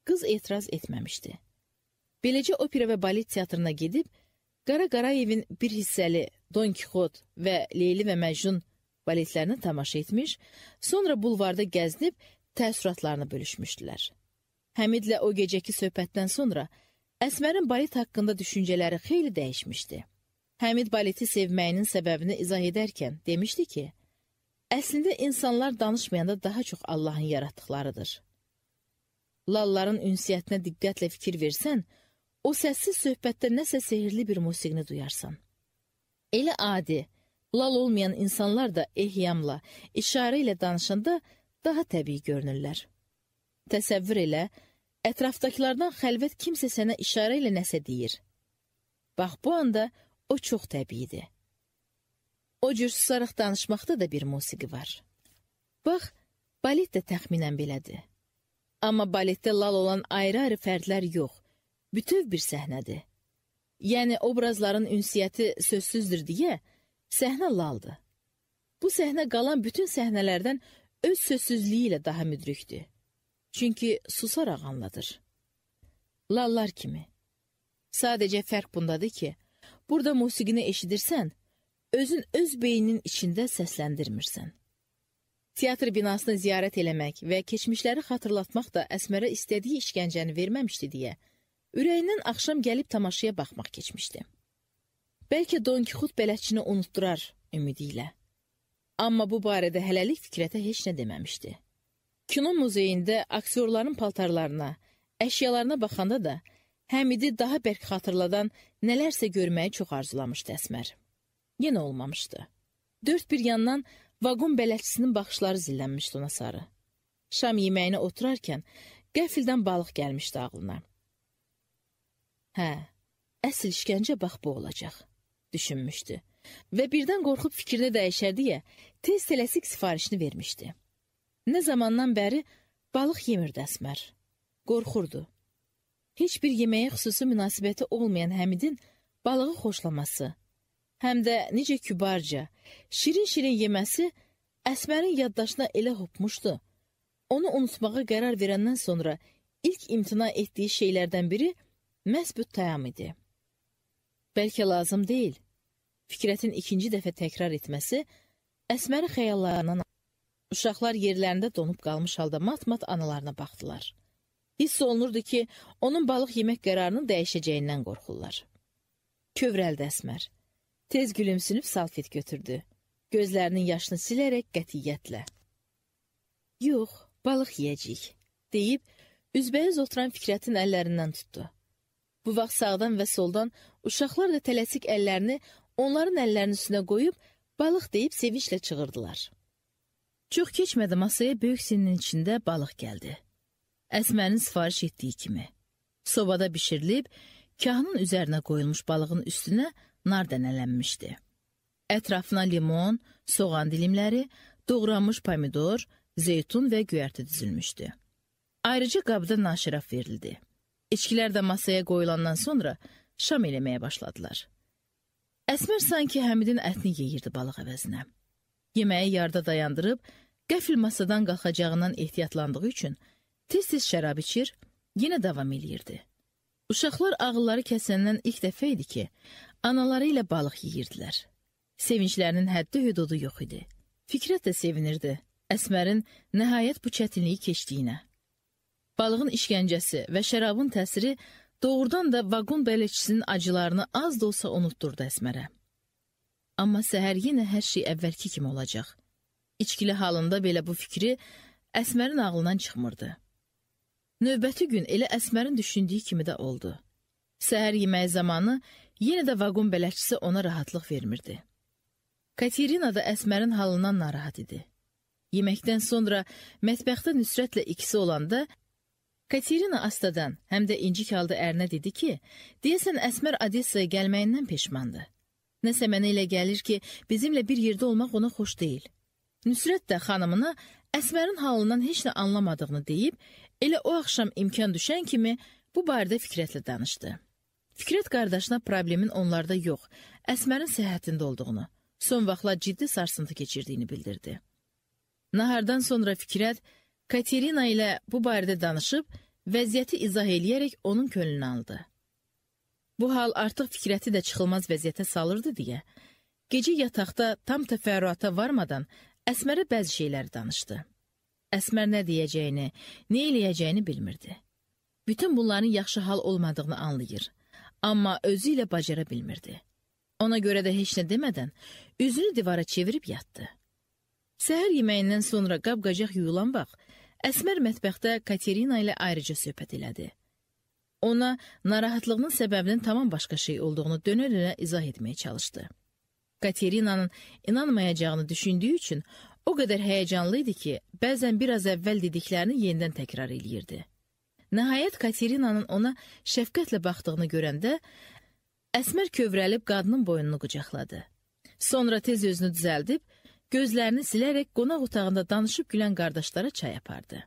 Qız etiraz etməmişdi. Beləcə opera və balet teatrına gedib Qara Qarayevin bir hissəli Don Kixot və Leyli və Məcnun baletlərini tamaşa etmiş, sonra bulvarda gəzib təəssüratlarını bölüşmüşdülər. Həmidlə o gecəki söhbətdən sonra Əsmərin balet haqqında düşüncələri xeyli dəyişmişdi. Həmid baleti sevməyinin səbəbini izah edərkən demişdi ki, əslində insanlar danışmayanda daha çox Allahın yaratdıqlarıdır. Lalların ünsiyyətinə diqqətlə fikir versən, o səssiz söhbətdə nəsə sehirli bir musiqini duyarsan. Elə adi, lal olmayan insanlar da ehyamla, işarə ilə danışanda daha təbii görünürlər. Təsəvvür elə, ətrafdakılardan xəlvət kimsə sənə işarə ilə nəsə deyir. Bax bu anda o çox təbiidir. O cür susaraq danışmaqda da bir musiqi var. Bax, balet də təxminən belədir. Amma baletdə lal olan ayrı-ayrı fərdlər yox, bütöv bir səhnədir. Yəni obrazların ünsiyyəti sözsüzdür deyə səhnə laldır. Bu səhnə qalan bütün səhnələrdən öz sözsüzlüyü ilə daha müdrikdir. Çünki susaraq anladır. Lallar kimi. Sadəcə fərq bundadır ki, burada musiqini eşidirsən, özün öz beynin içində səsləndirmirsən. Teatr binasını ziyarət eləmək və keçmişləri xatırlatmaq da Əsmərə istədiyi işgəncəni verməmişdi deyə, ürəyindən axşam gəlib tamaşaya baxmaq keçmişdi. Bəlkə Don Kixot bələdçini unutdurar ümidi ilə. Amma bu barədə hələlik Fikrətə heç nə deməmişdi. Kino muzeyində aktyorların paltarlarına, əşyalarına baxanda da Həmidi daha bərk xatırladan nələrsə görməyi çox arzulamışdı Əsmər. Yenə olmamışdı. Dörd bir yandan vaqon bələdçisinin baxışları zillənmişdi ona sarı. Şam yeməyinə oturarkən qəfildən balıq gəlmişdi ağlına. Hə, əsl işgəncə bax bu olacaq, düşünmüşdü və birdən qorxub fikrini dəyişərdi ya, tez tələsik sifarişini vermişdi. Nə zamandan bəri balıq yemirdi Əsmər. Qorxurdu. Heç bir yeməyə xüsusi münasibəti olmayan Həmidin balığı xoşlaması, həm də necə kübarca, şirin-şirin yeməsi Əsmərin yaddaşına elə hopmuşdu. Onu unutmağa qərar verəndən sonra ilk imtina etdiyi şeylərdən biri məhz bu təyam idi. Bəlkə lazım deyil. Fikrətin ikinci dəfə təkrar etməsi Əsməri xəyallarından Uşaqlar yerlərində donub qalmış halda mat-mat analarına baxdılar. Hiss olunurdu ki, onun balıq yemək qərarının dəyişəcəyindən qorxurlar. Kövrəldi Əsmər. Tez gülümsünüb salfet götürdü. Gözlərinin yaşını silərək qətiyyətlə. Yox, balıq yeyəcəyik, deyib, üzbəyüz oturan Fikrətin əllərindən tutdu. Bu vaxt sağdan və soldan uşaqlar da tələsik əllərini onların əllərinin üstünə qoyub, balıq deyib sevinclə çığırdılar. Çox keçmədi masaya böyük sinin içində balıq gəldi. Əsmənin sifariş etdiyi kimi. Sobada bişirilib, kahanın üzərinə qoyulmuş balığın üstünə nar dənələnmişdi. Ətrafına limon, soğan dilimləri, doğranmış pomidor, zeytun və göyərti düzülmüşdü. Ayrıca qabda naşiraf verildi. İçkilər də masaya qoyulandan sonra şam eləməyə başladılar. Əsmər sanki Həmidin ətini yeyirdi balıq əvəzinə. Yeməyi yarda dayandırıb, qəfil masadan qalxacağından ehtiyatlandığı üçün tez-tez şərab içir, yenə davam eləyirdi. Uşaqlar ağılları kəsəndən ilk dəfə idi ki, anaları ilə balıq yeyirdilər. Sevinclərinin həddi hüdudu yox idi. Fikrət də sevinirdi Əsmərin nəhayət bu çətinliyi keçdiyinə. Balığın işgəncəsi və şərabın təsiri doğrudan da vaqon bələdçisinin acılarını az da olsa unutdurdu Əsmərə. Amma səhər yenə hər şey əvvəlki kimi olacaq. İçkili halında belə bu fikri Əsmərin ağlından çıxmırdı. Növbəti gün elə Əsmərin düşündüyü kimi də oldu. Səhər yeməyi zamanı yenə də vaqon bələdçisi ona rahatlıq vermirdi. Katerina da Əsmərin halından narahat idi. Yeməkdən sonra mətbəxdə Nüsrətlə ikisi olanda Katerina Astadan həm də incik halda ərinə dedi ki, deyəsən Əsmər Odessaya gəlməyindən peşmandı. Nəsə mənə elə gəlir ki, bizimlə bir yerdə olmaq ona xoş deyil. Nüsrət də xanımına Əsmərin halından heç nə anlamadığını deyib, elə o axşam imkan düşən kimi bu barədə Fikrətlə danışdı. Fikrət qardaşına problemin onlarda yox, Əsmərin səhhətində olduğunu, son vaxtlar ciddi sarsıntı keçirdiyini bildirdi. Nahardan sonra Fikrət Katerina ilə bu barədə danışıb, vəziyyəti izah eləyərək onun könlünü aldı. Bu hal artıq Fikrəti də çıxılmaz vəziyyətə salırdı deyə, gecə yataqda tam təfərrüata varmadan Əsmərə bəzi şeyləri danışdı. Əsmər nə deyəcəyini, nə eləyəcəyini bilmirdi. Bütün bunların yaxşı hal olmadığını anlayır, amma özü ilə bacara bilmirdi. Ona görə də heç nə demədən üzünü divara çevirib yatdı. Səhər yeməyindən sonra qab-qacaq yuyulan vaxt Əsmər mətbəxdə Katerina ilə ayrıca söhbət elədi. Ona narahatlığının səbəbinin tamam başqa şey olduğunu dönər-dönə izah etməyə çalışdı. Katerinanın inanmayacağını düşündüyü üçün o qədər həyəcanlı idi ki, bəzən biraz əvvəl dediklərini yenidən təkrar eləyirdi. Nəhayət Katerinanın ona şəfqətlə baxdığını görəndə Əsmər kövrəlib qadının boynunu qucaqladı. Sonra tez özünü düzəldib, gözlərini silərək qonaq otağında danışıb gülən qardaşlara çay apardı.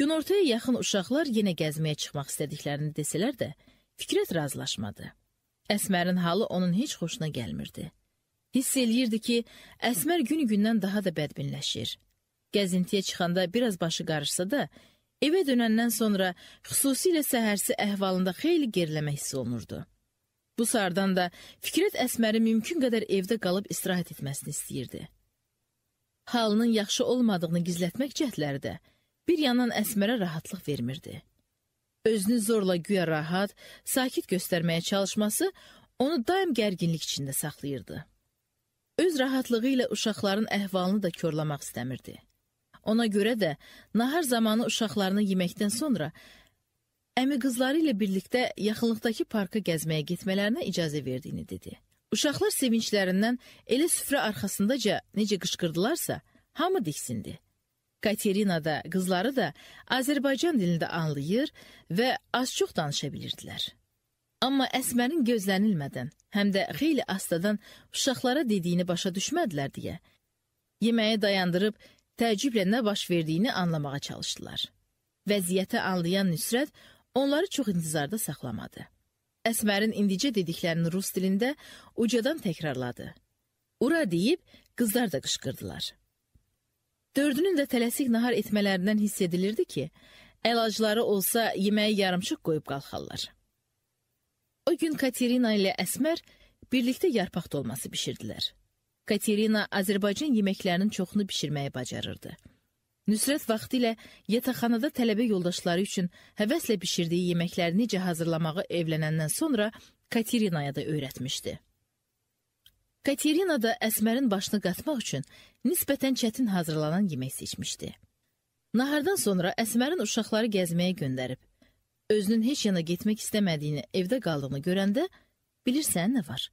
Günortaya yaxın uşaqlar yenə gəzməyə çıxmaq istədiklərini desələr də, Fikrət razılaşmadı. Əsmərin halı onun heç xoşuna gəlmirdi. Hiss eləyirdi ki, Əsmər günü-gündən daha da bədbinləşir. Gəzintiyə çıxanda biraz başı qarışsa da, evə dönəndən sonra xüsusilə səhərsi əhvalında xeyli geriləmə hiss olunurdu. Bu sardan da Fikrət Əsməri mümkün qədər evdə qalıb istirahət etməsini istəyirdi. Halının yaxşı olmadığını gizlətmək cəhdləri də bir yandan Əsmərə rahatlıq vermirdi özünü zorla güya rahat, sakit göstərməyə çalışması onu daim gərginlik içində saxlayırdı. Öz rahatlığı ilə uşaqların əhvalını da körləmək istəmirdi. Ona görə də nahar zamanı uşaqlarını yeməkdən sonra əmi qızları ilə birlikdə yaxınlıqdakı parka gəzməyə getmələrinə icazə verdiyini dedi. Uşaqlar sevinclərindən elə süfrə arxasındaca necə qışqırdılarsa, hamı diksindi. Katerina da, qızları da Azərbaycan dilində anlayır və az-çox danışa bilirdilər. Amma Əsmərin gözlənilmədən, həm də xeyli astadan uşaqlara dediyini başa düşmədilər deyə yeməyi dayandırıb təəccüblə nə baş verdiyini anlamağa çalışdılar. Vəziyyəti anlayan Nüsrət onları çox intizarda saxlamadı. Əsmərin indicə dediklərini rus dilində ucadan təkrarladı. Ura deyib qızlar da qışqırdılar. Dördünün də tələsik nahar etmələrindən hiss edilirdi ki, əlacları olsa yeməyi yarımçıq qoyub qalxarlar. O gün Katerina ilə Əsmər birlikdə yarpaq dolması bişirdilər. Katerina Azərbaycan yeməklərinin çoxunu bişirməyi bacarırdı. Nüsrət vaxtı ilə yataqxanada tələbə yoldaşları üçün həvəslə bişirdiyi yeməkləri necə hazırlamağı evlənəndən sonra Katerinaya da öyrətmişdi. Katerina da Əsmərin başını qatmaq üçün nisbətən çətin hazırlanan yemək seçmişdi. Nahardan sonra Əsmərin uşaqları gəzməyə göndərib. Özünün heç yana getmək istəmədiyini, evdə qaldığını görəndə bilirsən nə var?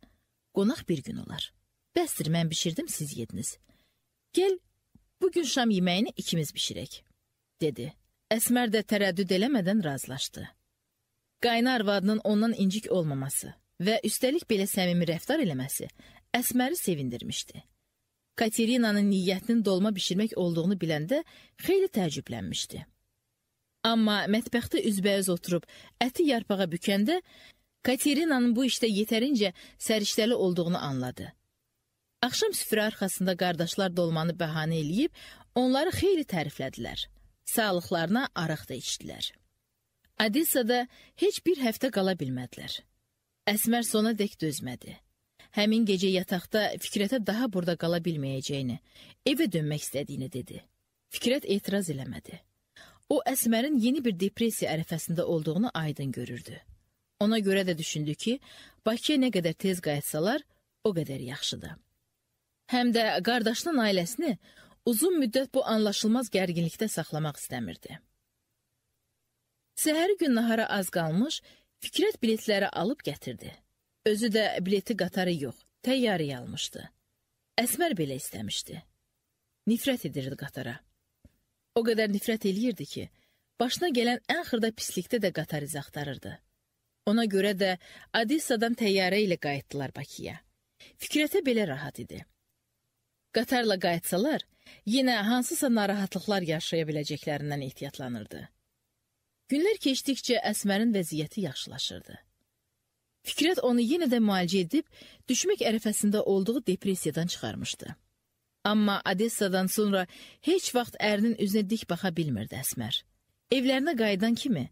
Qonaq bir gün olar. Bəsdir, mən bişirdim, siz yediniz. Gəl, bu gün şam yeməyini ikimiz bişirək, dedi. Əsmər də tərəddüd eləmədən razılaşdı. Qayna arvadının ondan incik olmaması və üstəlik belə səmimi rəftar eləməsi Əsməri sevindirmişdi. Katerinanın niyyətinin dolma bişirmək olduğunu biləndə xeyli təəccüblənmişdi. Amma mətbəxdə üzbəüz oturub əti yarpağa bükəndə Katerinanın bu işdə yetərincə səriştəli olduğunu anladı. Axşam süfrə arxasında qardaşlar dolmanı bəhanə eləyib onları xeyli təriflədilər. Sağlıqlarına araq da içdilər. Adisada heç bir həftə qala bilmədilər. Əsmər sona dək dözmədi həmin gecə yataqda Fikrətə daha burada qala bilməyəcəyini, evə dönmək istədiyini dedi. Fikrət etiraz eləmədi. O, Əsmərin yeni bir depressiya ərəfəsində olduğunu aydın görürdü. Ona görə də düşündü ki, Bakıya nə qədər tez qayıtsalar, o qədər yaxşıdır. Həm də qardaşının ailəsini uzun müddət bu anlaşılmaz gərginlikdə saxlamaq istəmirdi. Səhəri gün nahara az qalmış, Fikrət biletləri alıb gətirdi. Özü də bileti qatarı yox, təyyarəyə almışdı. Əsmər belə istəmişdi. Nifrət edirdi qatara. O qədər nifrət eləyirdi ki, başına gələn ən xırda pislikdə də qatar izi axtarırdı. Ona görə də Adissadan təyyarə ilə qayıtdılar Bakıya. Fikrətə belə rahat idi. Qatarla qayıtsalar, yenə hansısa narahatlıqlar yaşaya biləcəklərindən ehtiyatlanırdı. Günlər keçdikcə Əsmərin vəziyyəti yaxşılaşırdı. Fikrət onu yenə də müalicə edib, düşmək ərəfəsində olduğu depressiyadan çıxarmışdı. Amma Odessadan sonra heç vaxt ərinin üzünə dik baxa bilmirdi Əsmər. Evlərinə qayıdan kimi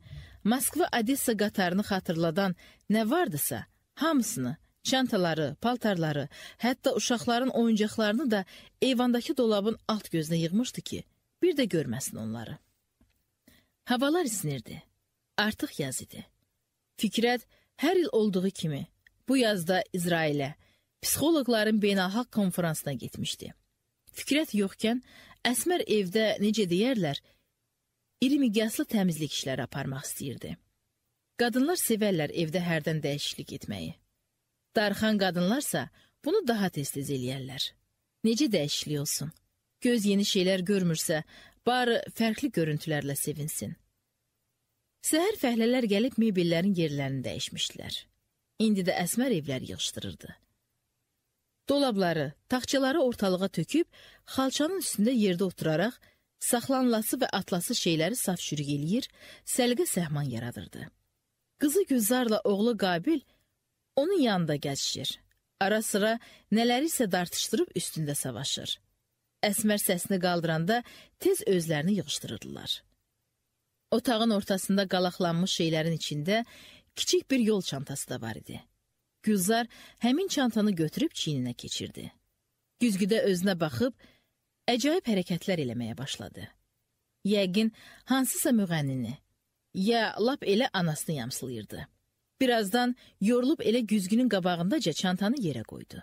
Moskva-Odessa qatarını xatırladan nə vardısa, hamısını, çantaları, paltarları, hətta uşaqların oyuncaqlarını da eyvandakı dolabın alt gözünə yığmışdı ki, bir də görməsin onları. Havalar isinirdi. Artıq yaz idi. Fikrət Hər il olduğu kimi bu yazda İsrailə psixoloqların beynəlxalq konfransına getmişdi. Fikrət yoxkən Əsmər evdə necə deyərlər, iri miqyaslı təmizlik işləri aparmaq istəyirdi. Qadınlar sevərlər evdə hərdən dəyişiklik etməyi. Darxan qadınlarsa bunu daha tez-tez eləyərlər. Necə dəyişiklik olsun? Göz yeni şeylər görmürsə, bari fərqli görüntülərlə sevinsin. Səhər fəhlələr gəlib mebellərin yerlərini dəyişmişdilər. İndi də Əsmər evlər yığışdırırdı. Dolabları, taxçaları ortalığa töküb, xalçanın üstündə yerdə oturaraq, saxlanlası və atlası şeyləri saf şürük eləyir, səliqə səhman yaradırdı. Qızı Güzarla oğlu Qabil onun yanında gəzişir. Ara sıra nələri isə dartışdırıb üstündə savaşır. Əsmər səsini qaldıranda tez özlərini yığışdırırdılar. Otağın ortasında qalaqlanmış şeylərin içində kiçik bir yol çantası da var idi. Gülzar həmin çantanı götürüb çiyninə keçirdi. Güzgüdə özünə baxıb əcaib hərəkətlər eləməyə başladı. Yəqin hansısa müğənnini, ya lap elə anasını yamsılayırdı. Birazdan yorulub elə güzgünün qabağındaca çantanı yerə qoydu.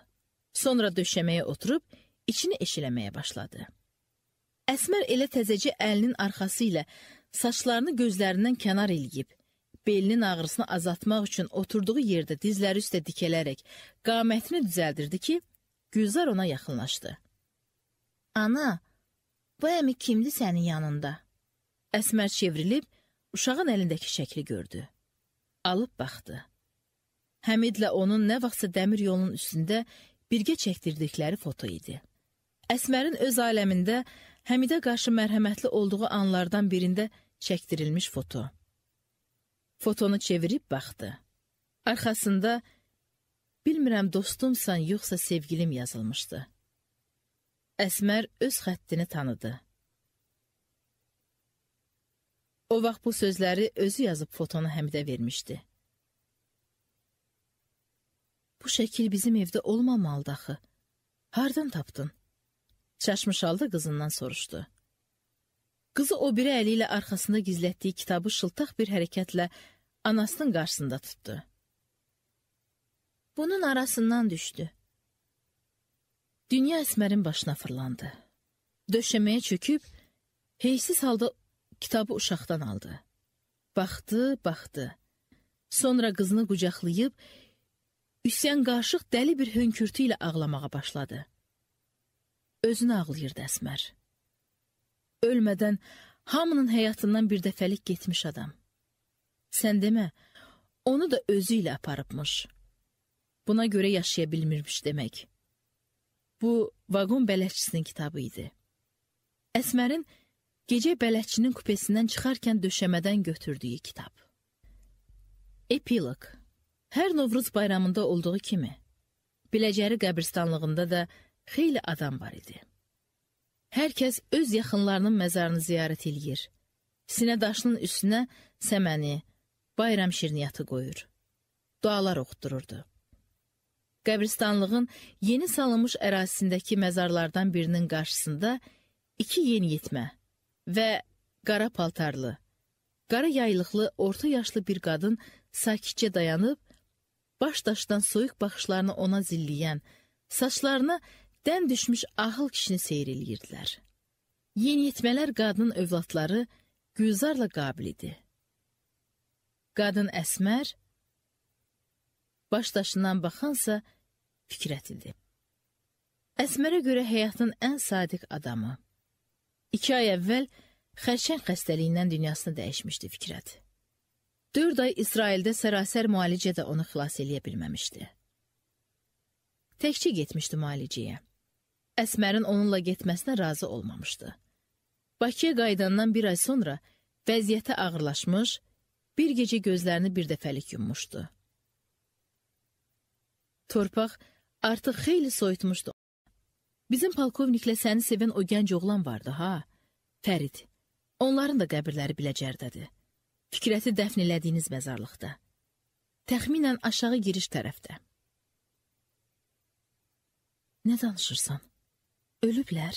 Sonra döşəməyə oturub içini eşiləməyə başladı. Əsmər elə təzəcə əlinin arxası ilə Saçlarını gözlərindən kənar eləyib, belinin ağrısını azaltmaq üçün oturduğu yerdə dizləri üstə dikələrək qamətini düzəldirdi ki, Gülzar ona yaxınlaşdı. Ana, bu əmi kimdi sənin yanında? Əsmər çevrilib uşağın əlindəki şəkli gördü. Alıb baxdı. Həmidlə onun nə vaxtsa dəmir yolunun üstündə birgə çəkdirdikləri foto idi. Əsmərin öz aləmində Həmidə qarşı mərhəmətli olduğu anlardan birində çəkdirilmiş foto. Fotonu çevirib baxdı. Arxasında bilmirəm dostumsan yoxsa sevgilim yazılmışdı. Əsmər öz xəttini tanıdı. O vaxt bu sözləri özü yazıb fotonu Həmidə vermişdi. Bu şəkil bizim evdə olmamalıdı axı. Hardan tapdın? Çaşmış halda qızından soruşdu. Qızı o biri əli ilə arxasında gizlətdiyi kitabı şıltaq bir hərəkətlə anasının qarşısında tutdu. Bunun arasından düşdü. Dünya Əsmərin başına fırlandı. Döşəməyə çöküb, heysiz halda kitabı uşaqdan aldı. Baxdı, baxdı. Sonra qızını qucaqlayıb, üsyan qarşıq dəli bir hönkürtü ilə ağlamağa başladı. Özünü ağlayırdı Əsmər ölmədən hamının həyatından bir dəfəlik getmiş adam. Sən demə, onu da özü ilə aparıbmış. Buna görə yaşaya bilmirmiş demək. Bu, vaqon bələdçisinin kitabı idi. Əsmərin gecə bələdçinin kupesindən çıxarkən döşəmədən götürdüyü kitab. Epilog Hər Novruz bayramında olduğu kimi, Biləcəri qəbristanlığında da xeyli adam var idi hər kəs öz yaxınlarının məzarını ziyarət eləyir. Sinə daşının üstünə səməni, bayram şirniyyatı qoyur. Dualar oxutdururdu. Qəbristanlığın yeni salınmış ərazisindəki məzarlardan birinin qarşısında iki yeniyetmə və qara paltarlı, qara yaylıqlı orta yaşlı bir qadın sakitcə dayanıb, baş daşdan soyuq baxışlarını ona zilləyən, saçlarına dən düşmüş ahıl kişini seyr eləyirdilər. Yeniyetmələr qadının övladları Gülzarla Qabil idi. Qadın Əsmər, başdaşından baxansa Fikrət idi. Əsmərə görə həyatın ən sadiq adamı. İki ay əvvəl xərçəng xəstəliyindən dünyasını dəyişmişdi Fikrət. Dörd ay İsraildə sərasər müalicə də onu xilas eləyə bilməmişdi. Təkcə getmişdi müalicəyə. Əsmərin onunla getməsinə razı olmamışdı. Bakıya qayıdandan bir ay sonra vəziyyəti ağırlaşmış, bir gecə gözlərini bir dəfəlik yummuşdu. Torpaq artıq xeyli soyutmuşdu. Bizim polkovniklə səni sevən o gənc oğlan vardı ha, Fərid. Onların da qəbirləri biləcərdədir. Fikrəti dəfn elədiyiniz məzarlıqda. Təxminən aşağı giriş tərəfdə. Nə danışırsan? Ölüblər.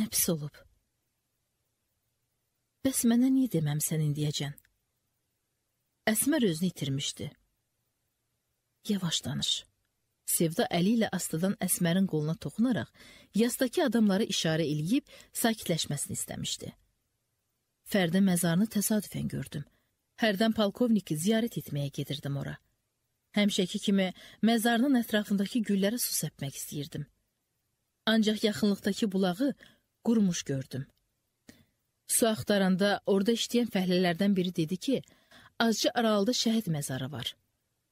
Həbs olub. Bəs mənə niyə deməmsən indiyəcən? Əsmər özünü itirmişdi. Yavaş danış. Sevda əli ilə astadan Əsmərin qoluna toxunaraq, yasdakı adamlara işarə eləyib sakitləşməsini istəmişdi. Fərdə məzarını təsadüfən gördüm. Hərdən polkovniki ziyarət etməyə gedirdim ora. Həmişəki kimi məzarının ətrafındakı güllərə su səpmək istəyirdim. Ancaq yaxınlıqdakı bulağı qurumuş gördüm. Su axtaranda orada işləyən fəhlələrdən biri dedi ki, azca aralıda şəhid məzarı var.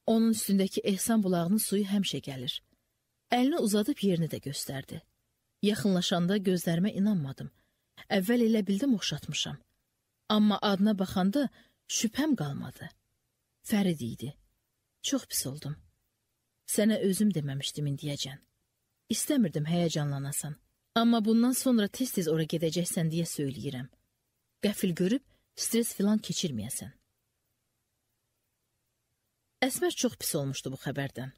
Onun üstündəki Ehsan bulağının suyu həmişə gəlir. Əlini uzadıb yerini də göstərdi. Yaxınlaşanda gözlərimə inanmadım. Əvvəl elə bildim oxşatmışam. Amma adına baxanda şübhəm qalmadı. Fərid idi. Çox pis oldum. Sənə özüm deməmişdim indiyəcən. İstəmirdim həyəcanlanasan. Amma bundan sonra tez-tez ora gedəcəksən deyə söyləyirəm. Qəfil görüb stres filan keçirməyəsən. Əsmər çox pis olmuşdu bu xəbərdən.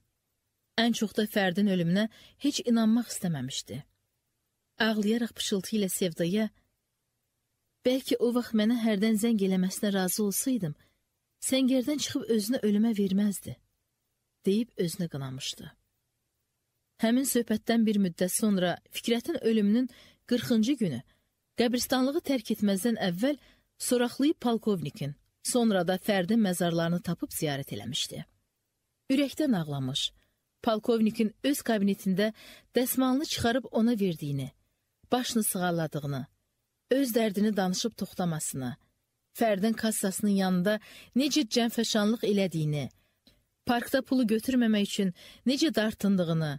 Ən çox da Fərdin ölümünə heç inanmaq istəməmişdi. Ağlayaraq pışıltı ilə Sevdaya, bəlkə o vaxt mənə hərdən zəng eləməsinə razı olsaydım, səngərdən çıxıb özünə ölümə verməzdi, deyib özünə qınamışdı. Həmin söhbətdən bir müddət sonra Fikrətin ölümünün 40-cı günü qəbristanlığı tərk etməzdən əvvəl soraqlayıb polkovnikin, sonra da fərdin məzarlarını tapıb ziyarət eləmişdi. Ürəkdən ağlamış, polkovnikin öz kabinetində dəsmalını çıxarıb ona verdiyini, başını sığalladığını, öz dərdini danışıb toxtamasını, Fərdin kassasının yanında necə cəmfəşanlıq elədiyini, parkda pulu götürməmək üçün necə dartındığını,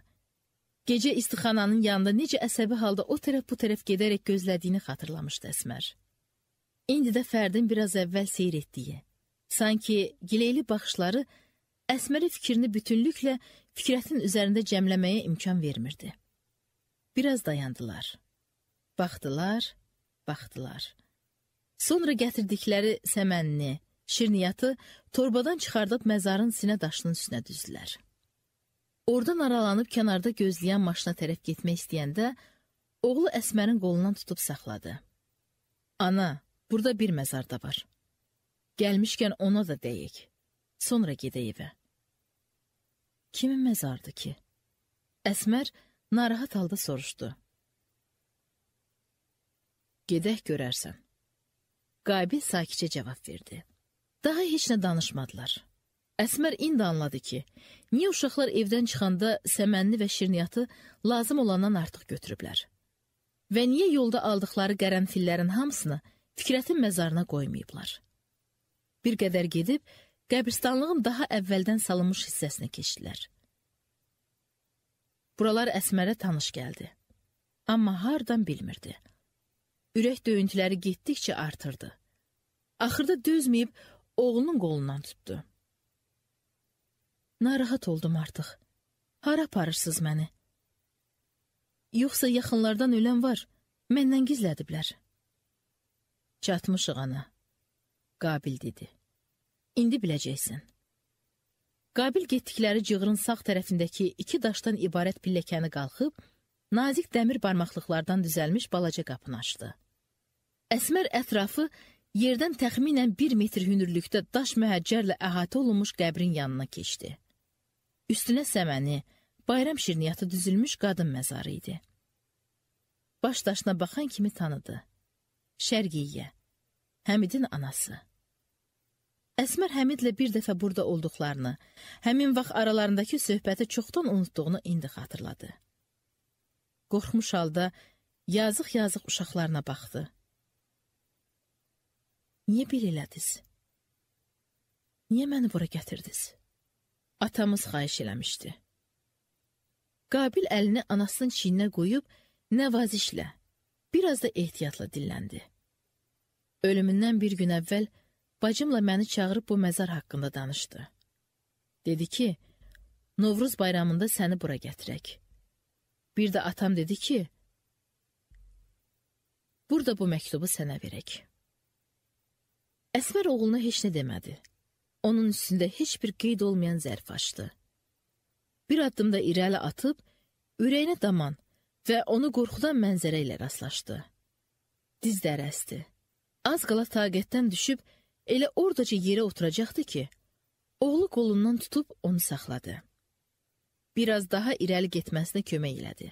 Gecə istixananın yanında necə əsəbi halda o tərəf bu tərəf gedərək gözlədiyini xatırlamışdı Əsmər. İndi də Fərdin biraz əvvəl seyr etdiyi, sanki gileyli baxışları Əsməri fikrini bütünlüklə Fikrətin üzərində cəmləməyə imkan vermirdi. Biraz dayandılar. Baxdılar, baxdılar. Sonra gətirdikləri səmənini, şirniyyatı torbadan çıxardıb məzarın sinə daşının üstünə düzdülər. Oradan aralanıb kənarda gözləyən maşına tərəf getmək istəyəndə oğlu Əsmərin qolundan tutub saxladı. Ana, burada bir məzar da var. Gəlmişkən ona da deyək. Sonra gedək evə. Kimin məzardı ki? Əsmər narahat halda soruşdu. Gedək görərsən. Qabil sakitcə cavab verdi. Daha heç nə danışmadılar. Əsmər indi anladı ki, niyə uşaqlar evdən çıxanda səmənli və şirniyyatı lazım olandan artıq götürüblər. Və niyə yolda aldıqları qərənfillərin hamısını Fikrətin məzarına qoymayıblar. Bir qədər gedib, qəbristanlığın daha əvvəldən salınmış hissəsinə keçdilər. Buralar Əsmərə tanış gəldi. Amma hardan bilmirdi. Ürək döyüntüləri getdikcə artırdı. Axırda dözməyib oğlunun qolundan tutdu narahat oldum artıq. Hara aparırsınız məni? Yoxsa yaxınlardan ölən var, məndən gizlədiblər. Çatmışıq ana. Qabil dedi. İndi biləcəksən. Qabil getdikləri cığırın sağ tərəfindəki iki daşdan ibarət pilləkəni qalxıb, nazik dəmir barmaqlıqlardan düzəlmiş balaca qapını açdı. Əsmər ətrafı yerdən təxminən bir metr hündürlükdə daş məhəccərlə əhatə olunmuş qəbrin yanına keçdi üstünə səməni, bayram şirniyyatı düzülmüş qadın məzarı idi. Baş daşına baxan kimi tanıdı. Şərqiyyə, Həmidin anası. Əsmər Həmidlə bir dəfə burada olduqlarını, həmin vaxt aralarındakı söhbəti çoxdan unutduğunu indi xatırladı. Qorxmuş halda yazıq-yazıq uşaqlarına baxdı. Niyə belə elədiniz? Niyə məni bura gətirdiniz? atamız xayiş eləmişdi. Qabil əlini anasının çiyninə qoyub nəvazişlə, bir az da ehtiyatla dilləndi. Ölümündən bir gün əvvəl bacımla məni çağırıb bu məzar haqqında danışdı. Dedi ki, Novruz bayramında səni bura gətirək. Bir də atam dedi ki, burada bu məktubu sənə verək. Əsmər oğluna heç nə demədi. Onun üstünde hiçbir qeyd olmayan zərf açdı. Bir addımda irəli atıb, ürəyinə daman və onu qorxudan mənzərə ilə rastlaşdı. Dizləri əsdi. Az qala taqətdən düşüb, elə oradaca yerə oturacaqdı ki, oğlu qolundan tutub onu saxladı. Biraz daha irəli getməsinə kömək elədi.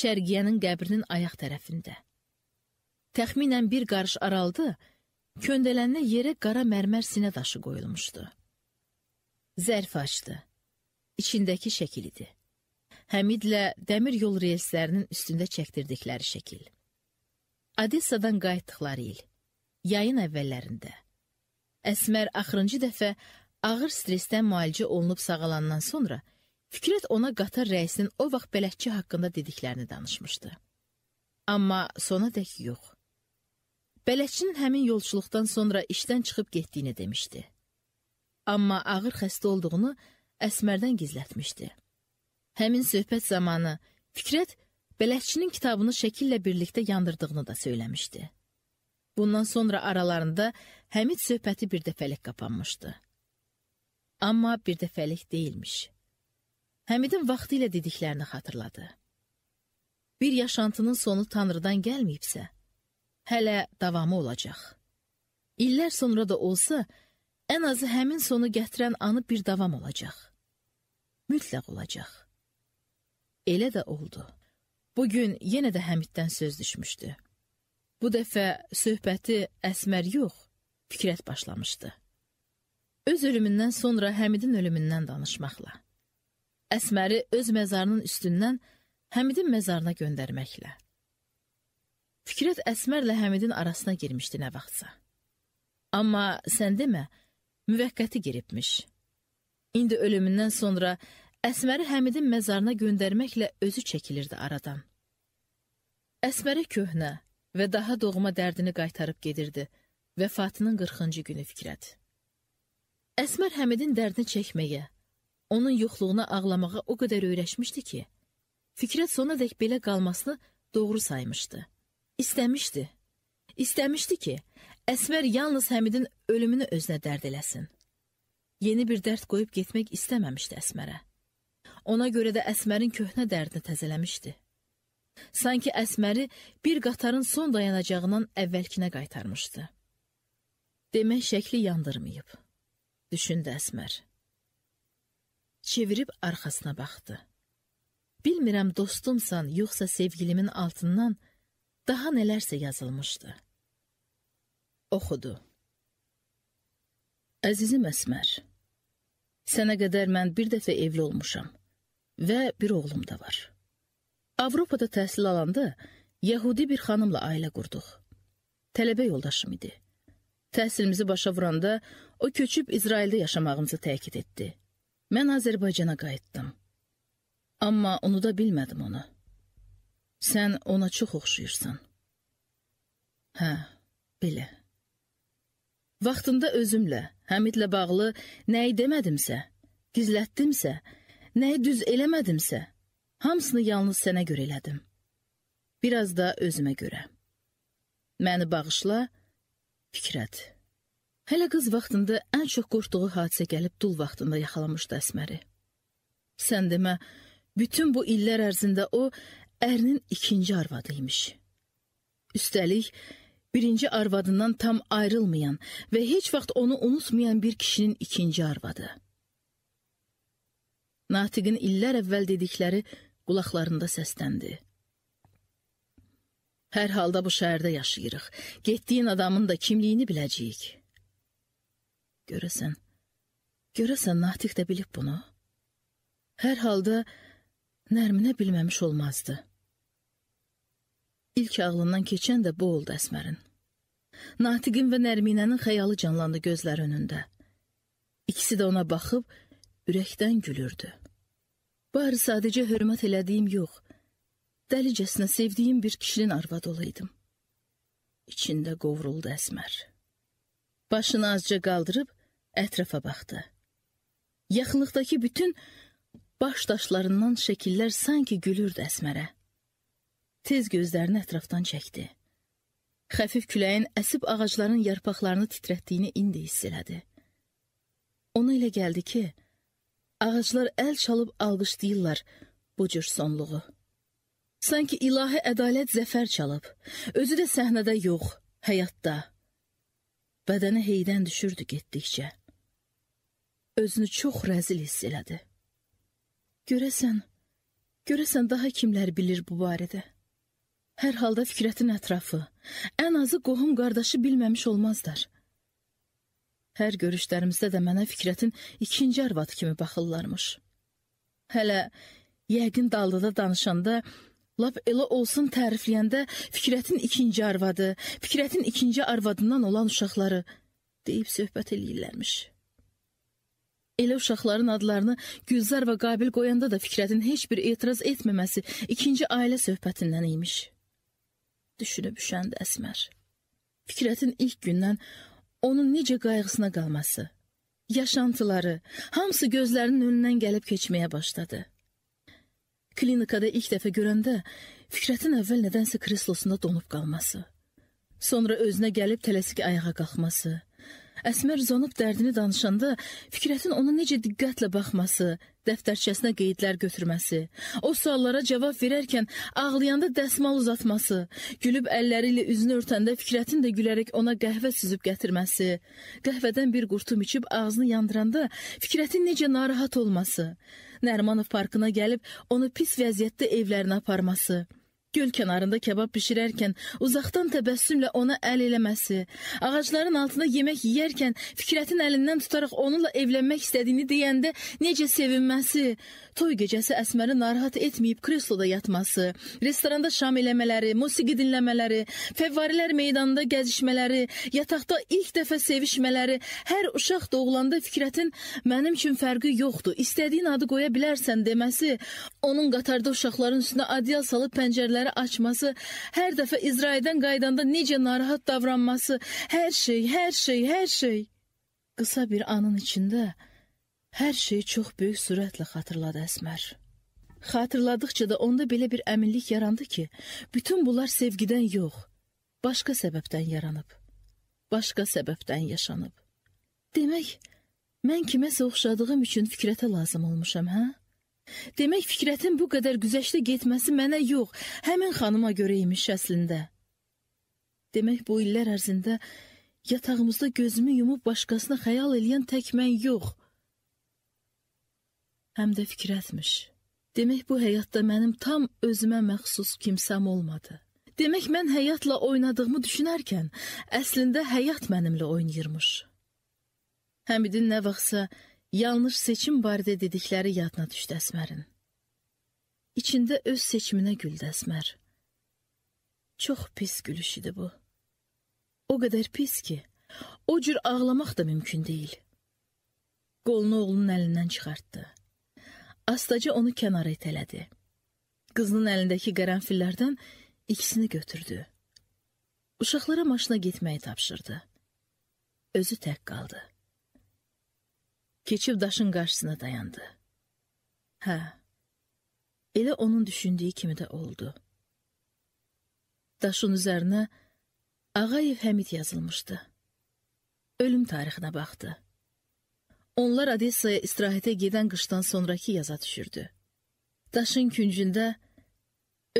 Şərgiyənin qəbrinin ayaq tərəfində. Təxminən bir qarış araldı, Köndələndə yerə qara mərmər sinə daşı qoyulmuşdu. Zərf açdı. İçindəki şəkil idi. Həmidlə dəmir yol relslərinin üstündə çəkdirdikləri şəkil. Odessadan qayıtdıqları il, yayın əvvəllərində. Əsmər axırıncı dəfə ağır stressdən müalicə olunub sağalandan sonra Fikrət ona qatar rəisinin o vaxt bələdçi haqqında dediklərini danışmışdı. Amma sona dək yox. Bələdçinin həmin yolçuluqdan sonra işdən çıxıb getdiyini demişdi. Amma ağır xəstə olduğunu Əsmərdən gizlətmişdi. Həmin söhbət zamanı Fikrət bələdçinin kitabını şəkillə birlikdə yandırdığını da söyləmişdi. Bundan sonra aralarında Həmid söhbəti bir dəfəlik qapanmışdı. Amma bir dəfəlik deyilmiş. Həmidin vaxtı ilə dediklərini xatırladı. Bir yaşantının sonu Tanrıdan gəlməyibsə, hələ davamı olacaq. İllər sonra da olsa, ən azı həmin sonu gətirən anı bir davam olacaq. Mütləq olacaq. Elə də oldu. Bugün yenə də Həmiddən söz düşmüşdü. Bu dəfə söhbəti Əsmər yox, Fikrət başlamışdı. Öz ölümündən sonra Həmidin ölümündən danışmaqla. Əsməri öz məzarının üstündən Həmidin məzarına göndərməklə. Fikrət Əsmərlə Həmidin arasına girmişdi nə vaxtsa. Amma sən demə, müvəqqəti giribmiş. İndi ölümündən sonra Əsməri Həmidin məzarına göndərməklə özü çəkilirdi aradan. Əsməri köhnə və daha doğma dərdini qaytarıb gedirdi. Vəfatının 40-cı günü Fikrət. Əsmər Həmidin dərdini çəkməyə, onun yoxluğuna ağlamağa o qədər öyrəşmişdi ki, Fikrət sonadək belə qalmasını doğru saymışdı. İstəmişdi. İstəmişdi ki, Əsmər yalnız Həmidin ölümünü özünə dərd eləsin. Yeni bir dərd qoyub getmək istəməmişdi Əsmərə. Ona görə də Əsmərin köhnə dərdini təzələmişdi. Sanki Əsməri bir qatarın son dayanacağından əvvəlkinə qaytarmışdı. Demək şəkli yandırmayıb. Düşündü Əsmər. Çevirib arxasına baxdı. Bilmirəm dostumsan, yoxsa sevgilimin altından Daha nelerse yazılmışdı. Oxudu. Əzizim Əsmər, sənə qədər mən bir dəfə evli olmuşam və bir oğlum da var. Avropada təhsil alanda Yahudi bir xanımla ailə qurduq. Tələbə yoldaşım idi. Təhsilimizi başa vuranda o köçüb İsraildə yaşamağımızı təkid etdi. Mən Azərbaycana qayıtdım. Amma onu da bilmədim onu. Sən ona çox oxşayırsan. Hə, belə. Vaxtında özümlə, Həmidlə bağlı nəyi demədimsə, gizlətdimsə, nəyi düz eləmədimsə, hamısını yalnız sənə görə elədim. Biraz da özümə görə. Məni bağışla, Fikrət. Hələ qız vaxtında ən çox qorxduğu hadisə gəlib dul vaxtında yaxalamışdı Əsməri. Sən demə, bütün bu illər ərzində o ərinin ikinci arvadı imiş. Üstəlik, birinci arvadından tam ayrılmayan və heç vaxt onu unutmayan bir kişinin ikinci arvadı. Natiqin illər əvvəl dedikləri qulaqlarında səsləndi. Hər halda bu şəhərdə yaşayırıq. Getdiyin adamın da kimliyini biləcəyik. Görəsən, görəsən Natiq də bilib bunu. Hər halda Nərminə bilməmiş olmazdı. İlk ağlından keçən də bu oldu Əsmərin. Natiqin və Nərminənin xəyalı canlandı gözlər önündə. İkisi də ona baxıb ürəkdən gülürdü. Bari sadəcə hörmət elədiyim yox, dəlicəsinə sevdiyim bir kişinin arvad olaydım. İçində qovruldu Əsmər. Başını azca qaldırıb ətrafa baxdı. Yaxınlıqdakı bütün Baş daşlarından şəkillər sanki gülürdü Əsmərə. Tez gözlərini ətrafdan çəkdi. Xəfif küləyin əsib ağacların yarpaqlarını titrətdiyini indi hiss elədi. Ona elə gəldi ki, ağaclar əl çalıb alqışlayırlar bu cür sonluğu. Sanki ilahi ədalət zəfər çalıb, özü də səhnədə yox, həyatda. Bədəni heydən düşürdü getdikcə. Özünü çox rəzil hiss elədi. Görəsən, görəsən daha kimlər bilir bu barədə? Hər halda Fikrətin ətrafı, ən azı qohum qardaşı bilməmiş olmazlar. Hər görüşlərimizdə də mənə Fikrətin ikinci arvadı kimi baxırlarmış. Hələ yəqin dallıda danışanda Lap elə olsun tərifləyəndə Fikrətin ikinci arvadı, Fikrətin ikinci arvadından olan uşaqları deyib söhbət eləyirlərmiş. Elə uşaqların adlarını Gülzar və Qabil qoyanda da Fikrətin heç bir etiraz etməməsi ikinci ailə söhbətindən imiş. Düşünüb üşəndi Əsmər. Fikrətin ilk gündən onun necə qayğısına qalması, yaşantıları, hamısı gözlərinin önündən gəlib keçməyə başladı. Klinikada ilk dəfə görəndə Fikrətin əvvəl nədənsə kreslosunda donub qalması, sonra özünə gəlib tələsik ayağa qalxması, Əsmər uzanıb dərdini danışanda Fikrətin ona necə diqqətlə baxması, dəftərçəsinə qeydlər götürməsi, o suallara cavab verərkən ağlayanda dəsmal uzatması, gülüb əlləri ilə üzünü örtəndə Fikrətin də gülərək ona qəhvə süzüb gətirməsi, qəhvədən bir qurtum içib ağzını yandıranda Fikrətin necə narahat olması, Nərmanov parkına gəlib onu pis vəziyyətdə evlərinə aparması, göl kənarında kebab bişirərkən uzaqdan təbəssümlə ona əl eləməsi, ağacların altında yemək yeyərkən Fikrətin əlindən tutaraq onunla evlənmək istədiyini deyəndə necə sevinməsi, toy gecəsi Əsməri narahat etməyib kresloda yatması, restoranda şam eləmələri, musiqi dinləmələri, fəvvarilər meydanında gəzişmələri, yataqda ilk dəfə sevişmələri, hər uşaq doğulanda Fikrətin mənim üçün fərqi yoxdur, istədiyin adı qoya bilərsən deməsi, onun qatarda uşaqların üstünə adyal salıb pəncərələri açması, hər dəfə İsraildən qayıdanda necə narahat davranması, hər şey, hər şey, hər şey. Qısa bir anın içində Hər şey çox böyük sürətlə xatırladı Əsmər. Xatırladıqca da onda belə bir əminlik yarandı ki, bütün bunlar sevgidən yox, başqa səbəbdən yaranıb. Başqa səbəbdən yaşanıb. Demək, mən kiməsə oxşadığım üçün Fikrətə lazım olmuşam, hə? Demək Fikrətin bu qədər güzəştə getməsi mənə yox, həmin xanıma görə imiş əslində. Demək bu illər ərzində yatağımızda gözümü yumub başqasına xəyal eləyən tək mən yox, həm də Fikrətmiş. Demək bu həyatda mənim tam özümə məxsus kimsəm olmadı. Demək mən həyatla oynadığımı düşünərkən əslində həyat mənimlə oynayırmış. Həmidin nə vaxtsa yanlış seçim barədə dedikləri yadına düşdü Əsmərin. İçində öz seçiminə güldü Əsmər. Çox pis gülüş idi bu. O qədər pis ki, o cür ağlamaq da mümkün deyil. Qolunu oğlunun əlindən çıxartdı. Astaca onu kənara itələdi. Qızının əlindəki qərənfillərdən ikisini götürdü. Uşaqlara maşına getməyi tapşırdı. Özü tək qaldı. Keçib daşın qarşısına dayandı. Hə, elə onun düşündüyü kimi də oldu. Daşın üzərinə Ağayev Həmid yazılmışdı. Ölüm tarixinə baxdı. Onlar Odessaya istirahətə gedən qışdan sonrakı yaza düşürdü. Daşın küncündə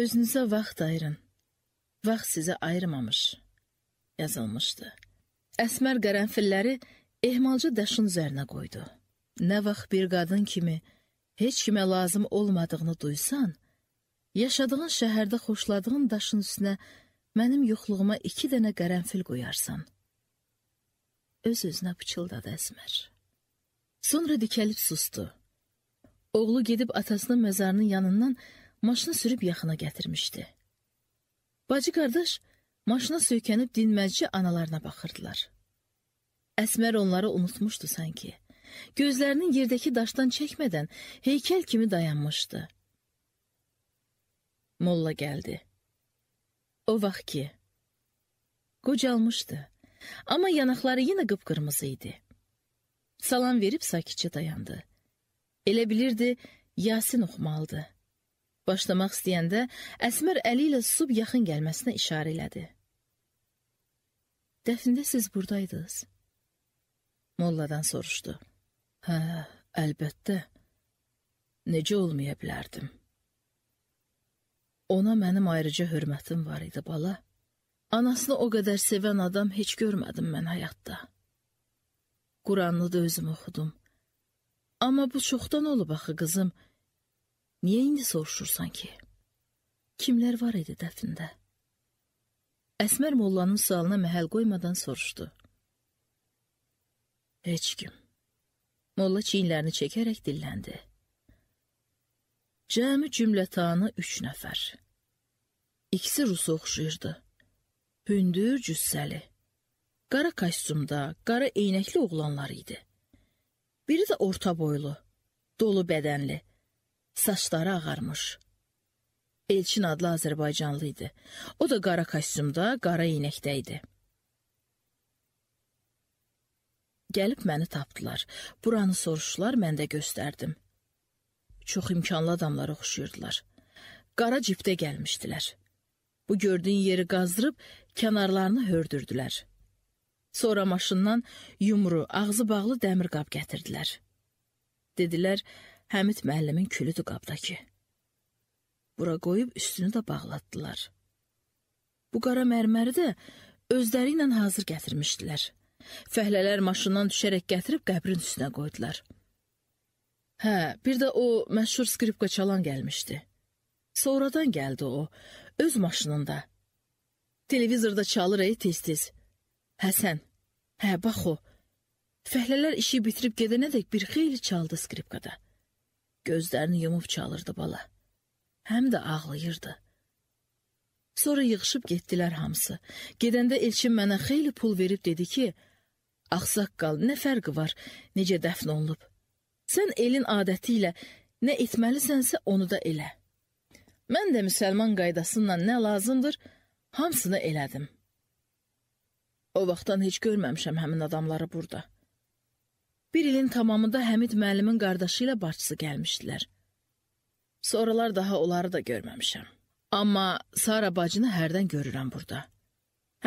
özünüzə vaxt ayırın. Vaxt sizə ayırmamış yazılmışdı. Əsmər qərənfilləri ehmalca daşın üzərinə qoydu. Nə vaxt bir qadın kimi heç kimə lazım olmadığını duysan, yaşadığın şəhərdə xoşladığın daşın üstünə mənim yoxluğuma iki dənə qərənfil qoyarsan. Öz-özünə pıçıldadı Əsmər. Sonra dikəlib sustu. Oğlu gedib atasının məzarının yanından maşını sürüb yaxına gətirmişdi. Bacı qardaş maşına söykənib dinməzcə analarına baxırdılar. Əsmər onları unutmuşdu sanki. Gözlərinin yerdəki daşdan çəkmədən heykəl kimi dayanmışdı. Molla gəldi. O vaxt ki, qocalmışdı, amma yanaqları yenə qıpqırmızı idi. Salam verib sakitcə dayandı. Elə bilirdi, Yasin oxumalıdır. Başlamaq istəyəndə Əsmər əli ilə susub yaxın gəlməsinə işarə elədi. Dəfində siz buradaydınız. Molladan soruşdu. Hə, əlbəttə. Necə olmaya bilərdim? Ona mənim ayrıca hörmətim var idi, bala. Anasını o qədər sevən adam heç görmədim mən həyatda. Quranı da özüm oxudum. Amma bu çoxdan olub axı qızım. Niyə indi soruşursan ki? Kimlər var idi dəfində? Əsmər mollanın sualına məhəl qoymadan soruşdu. Heç kim. Molla çiyinlərini çəkərək dilləndi. Cəmi cümlətanı üç nəfər. İkisi Rusu oxşayırdı. Hündür cüssəli qara kostyumda, qara eynəkli oğlanlar idi. Biri də orta boylu, dolu bədənli, saçları ağarmış. Elçin adlı Azərbaycanlı idi. O da qara kostyumda, qara eynəkdə idi. Gəlib məni tapdılar. Buranı soruşdular, mən də göstərdim. Çox imkanlı adamlara oxşuyurdular. Qara cibdə gəlmişdilər. Bu gördüyün yeri qazdırıb kənarlarını hördürdülər. Sonra maşından yumru, ağzı bağlı dəmir qab gətirdilər. Dedilər, Həmid müəllimin külüdür qabdakı. Bura qoyub üstünü də bağlatdılar. Bu qara mərməri də özləri ilə hazır gətirmişdilər. Fəhlələr maşından düşərək gətirib qəbrin üstünə qoydular. Hə, bir də o məşhur skripka çalan gəlmişdi. Sonradan gəldi o, öz maşınında. Televizorda çalır ey tez-tez. Həsən, Hə, bax o. Fəhlələr işi bitirib gedənədək bir xeyli çaldı skripkada. Gözlərini yumub çalırdı bala. Həm də ağlayırdı. Sonra yığışıb getdilər hamısı. Gedəndə Elçin mənə xeyli pul verib dedi ki, Axsaqqal, nə fərqi var, necə dəfn olunub? Sən elin adəti ilə nə etməlisənsə onu da elə. Mən də müsəlman qaydasından nə lazımdır, hamısını elədim. O vaxtdan heç görməmişəm həmin adamları burada. Bir ilin tamamında Həmid müəllimin qardaşı ilə başçısı gəlmişdilər. Sonralar daha onları da görməmişəm. Amma Sara bacını hərdən görürəm burada.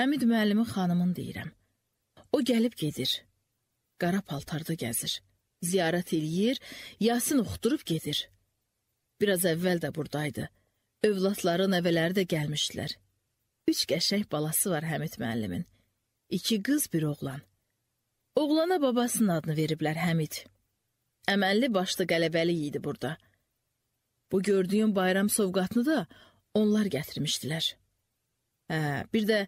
Həmid müəllimin xanımın deyirəm. O gəlib gedir. Qara paltarda gəzir. Ziyarət eləyir, Yasin oxudurub gedir. Biraz əvvəl də buradaydı. Övladları, nəvələri də gəlmişdilər. Üç qəşəng balası var Həmid müəllimin. İki qız, bir oğlan. Oğlana babasının adını veriblər Həmid. Əməlli başlı qələbəli idi burada. Bu gördüyün bayram sovqatını da onlar gətirmişdilər. Hə, bir də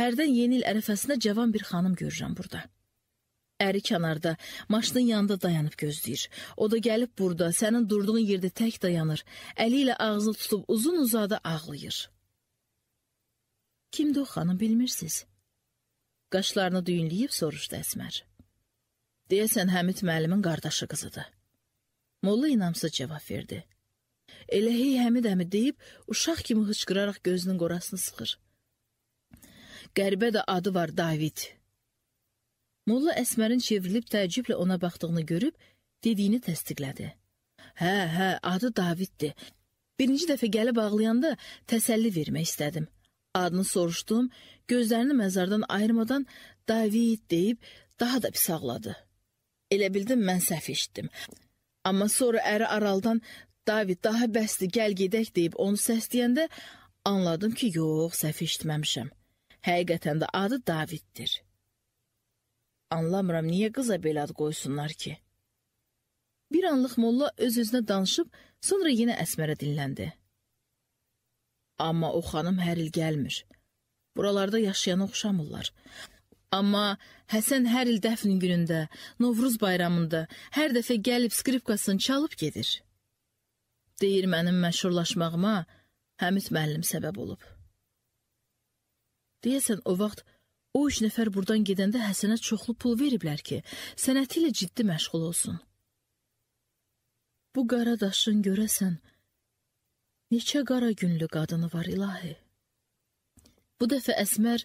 hərdən yeni il ərəfəsində cavan bir xanım görürəm burada. Əri kənarda, maşının yanında dayanıb gözləyir. O da gəlib burada, sənin durduğun yerdə tək dayanır. Əli ilə ağzını tutub uzun-uzadı ağlayır. Kimdir o xanım bilmirsiniz? Qaşlarını düyünləyib soruşdu Əsmər. Deyəsən Həmid müəllimin qardaşı qızıdır. Molla inamsız cavab verdi. Elə hey Həmid əmi deyib uşaq kimi hıçqıraraq gözünün qorasını sıxır. Qəribə də adı var David. Molla Əsmərin çevrilib təəccüblə ona baxdığını görüb dediyini təsdiqlədi. Hə, hə, adı Daviddir. Birinci dəfə gəlib ağlayanda təsəlli vermək istədim. Adını soruşdum, gözlərini məzardan ayırmadan David deyib daha da pis ağladı. Elə bildim mən səhv eşitdim. Amma sonra əri araldan David daha bəsdir, gəl gedək deyib onu səsləyəndə anladım ki, yox, səhv eşitməmişəm. Həqiqətən də adı Daviddir. Anlamıram, niyə qıza belə ad qoysunlar ki? Bir anlıq molla öz-özünə danışıb, sonra yenə Əsmərə dinləndi. Amma o xanım hər il gəlmir. Buralarda yaşayana oxşamırlar. Amma Həsən hər il dəfn günündə, Novruz bayramında hər dəfə gəlib skripkasını çalıb gedir. Deyir mənim məşhurlaşmağıma Həmid müəllim səbəb olub. Deyəsən o vaxt o üç nəfər burdan gedəndə Həsənə çoxlu pul veriblər ki, sənəti ilə ciddi məşğul olsun. Bu qara daşın görəsən neçə qara günlü qadını var ilahi. Bu dəfə Əsmər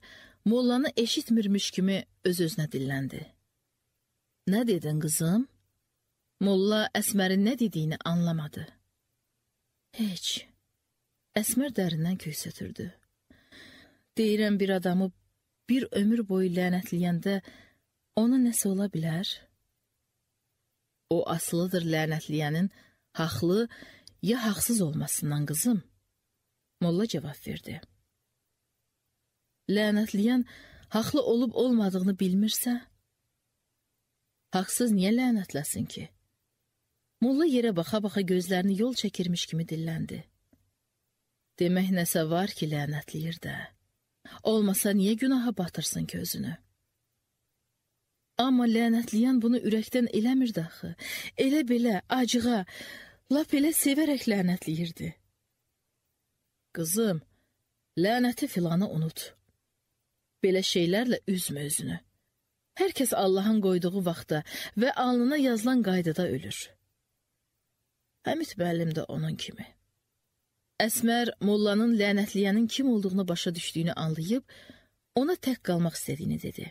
mollanı eşitmirmiş kimi öz-özünə dilləndi. Nə dedin qızım? Molla Əsmərin nə dediyini anlamadı. Heç. Əsmər dərindən köksötürdü. Deyirəm bir adamı bir ömür boyu lənətləyəndə ona nəsə ola bilər? O asılıdır lənətləyənin haqlı ya haqsız olmasından qızım. Molla cavab verdi lənətləyən haqlı olub olmadığını bilmirsə, haqsız niyə lənətləsin ki? Molla yerə baxa-baxa gözlərini yol çəkirmiş kimi dilləndi. Demək nəsə var ki, lənətləyir də. Olmasa niyə günaha batırsın ki özünü? Amma lənətləyən bunu ürəkdən eləmirdi axı. Elə belə, acığa, lap elə sevərək lənətləyirdi. Qızım, lənəti filanı unut belə şeylərlə üzmə özünü. Hər kəs Allahın qoyduğu vaxtda və alnına yazılan qaydada ölür. Həmid müəllim də onun kimi. Əsmər mollanın lənətliyənin kim olduğunu başa düşdüyünü anlayıb, ona tək qalmaq istədiyini dedi.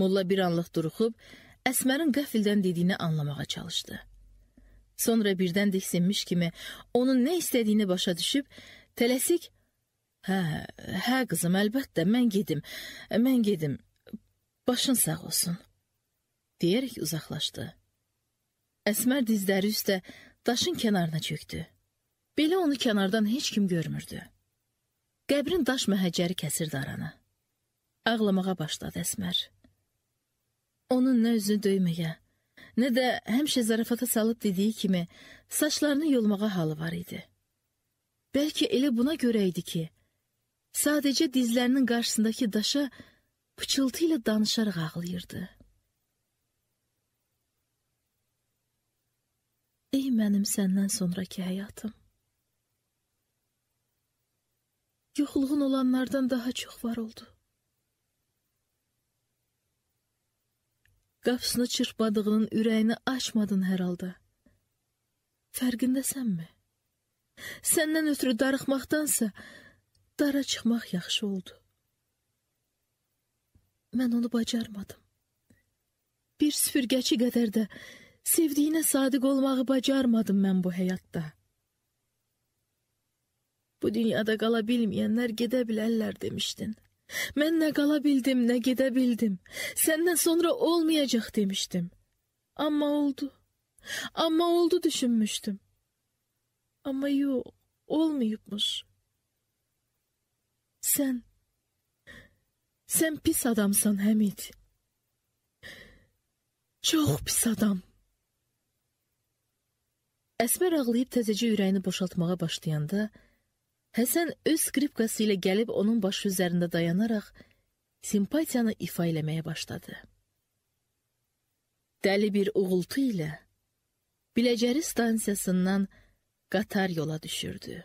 Molla bir anlıq duruxub, Əsmərin qəfildən dediyini anlamağa çalışdı. Sonra birdən diksinmiş kimi onun nə istədiyini başa düşüb, tələsik Hə, hə qızım, əlbəttə, mən gedim. Mən gedim. Başın sağ olsun. deyərək uzaqlaşdı. Əsmər dizləri üstə daşın kənarına çökdü. Belə onu kənardan heç kim görmürdü. Qəbrin daş məhəccəri kəsirdi aranı. Ağlamağa başladı Əsmər. Onun nə üzünü döyməyə, nə də həmişə zarafata salıb dediyi kimi saçlarını yolmağa halı var idi. Bəlkə elə buna görə idi ki, Sadəcə dizlərinin qarşısındakı daşa pıçıltı ilə danışaraq ağlayırdı. Ey mənim səndən sonraki həyatım. Yoxluğun olanlardan daha çox var oldu. Qapısını çırpmadığının ürəyini açmadın hər halda. Fərqindəsənmi? Səndən ötürü darıxmaqdansa, Dara çıxmaq yaxşı oldu. Mən onu bacarmadım. Bir süpürgəçi qədər də sevdiyinə sadiq olmağı bacarmadım mən bu həyatda. Bu dünyada qala bilməyənlər gedə bilərlər demişdin. Mən nə qala bildim, nə gedə bildim. Səndən sonra olmayacaq demişdim. Amma oldu. Amma oldu düşünmüşdüm. Amma yox, olmayıbmış. Sən... Sən pis adamsan, Həmid. Çox pis adam. Əsmər ağlayıb təzəcə ürəyini boşaltmağa başlayanda, Həsən öz skripkası ilə gəlib onun başı üzərində dayanaraq simpatiyanı ifa eləməyə başladı. Dəli bir uğultu ilə Biləcəri stansiyasından qatar yola düşürdü.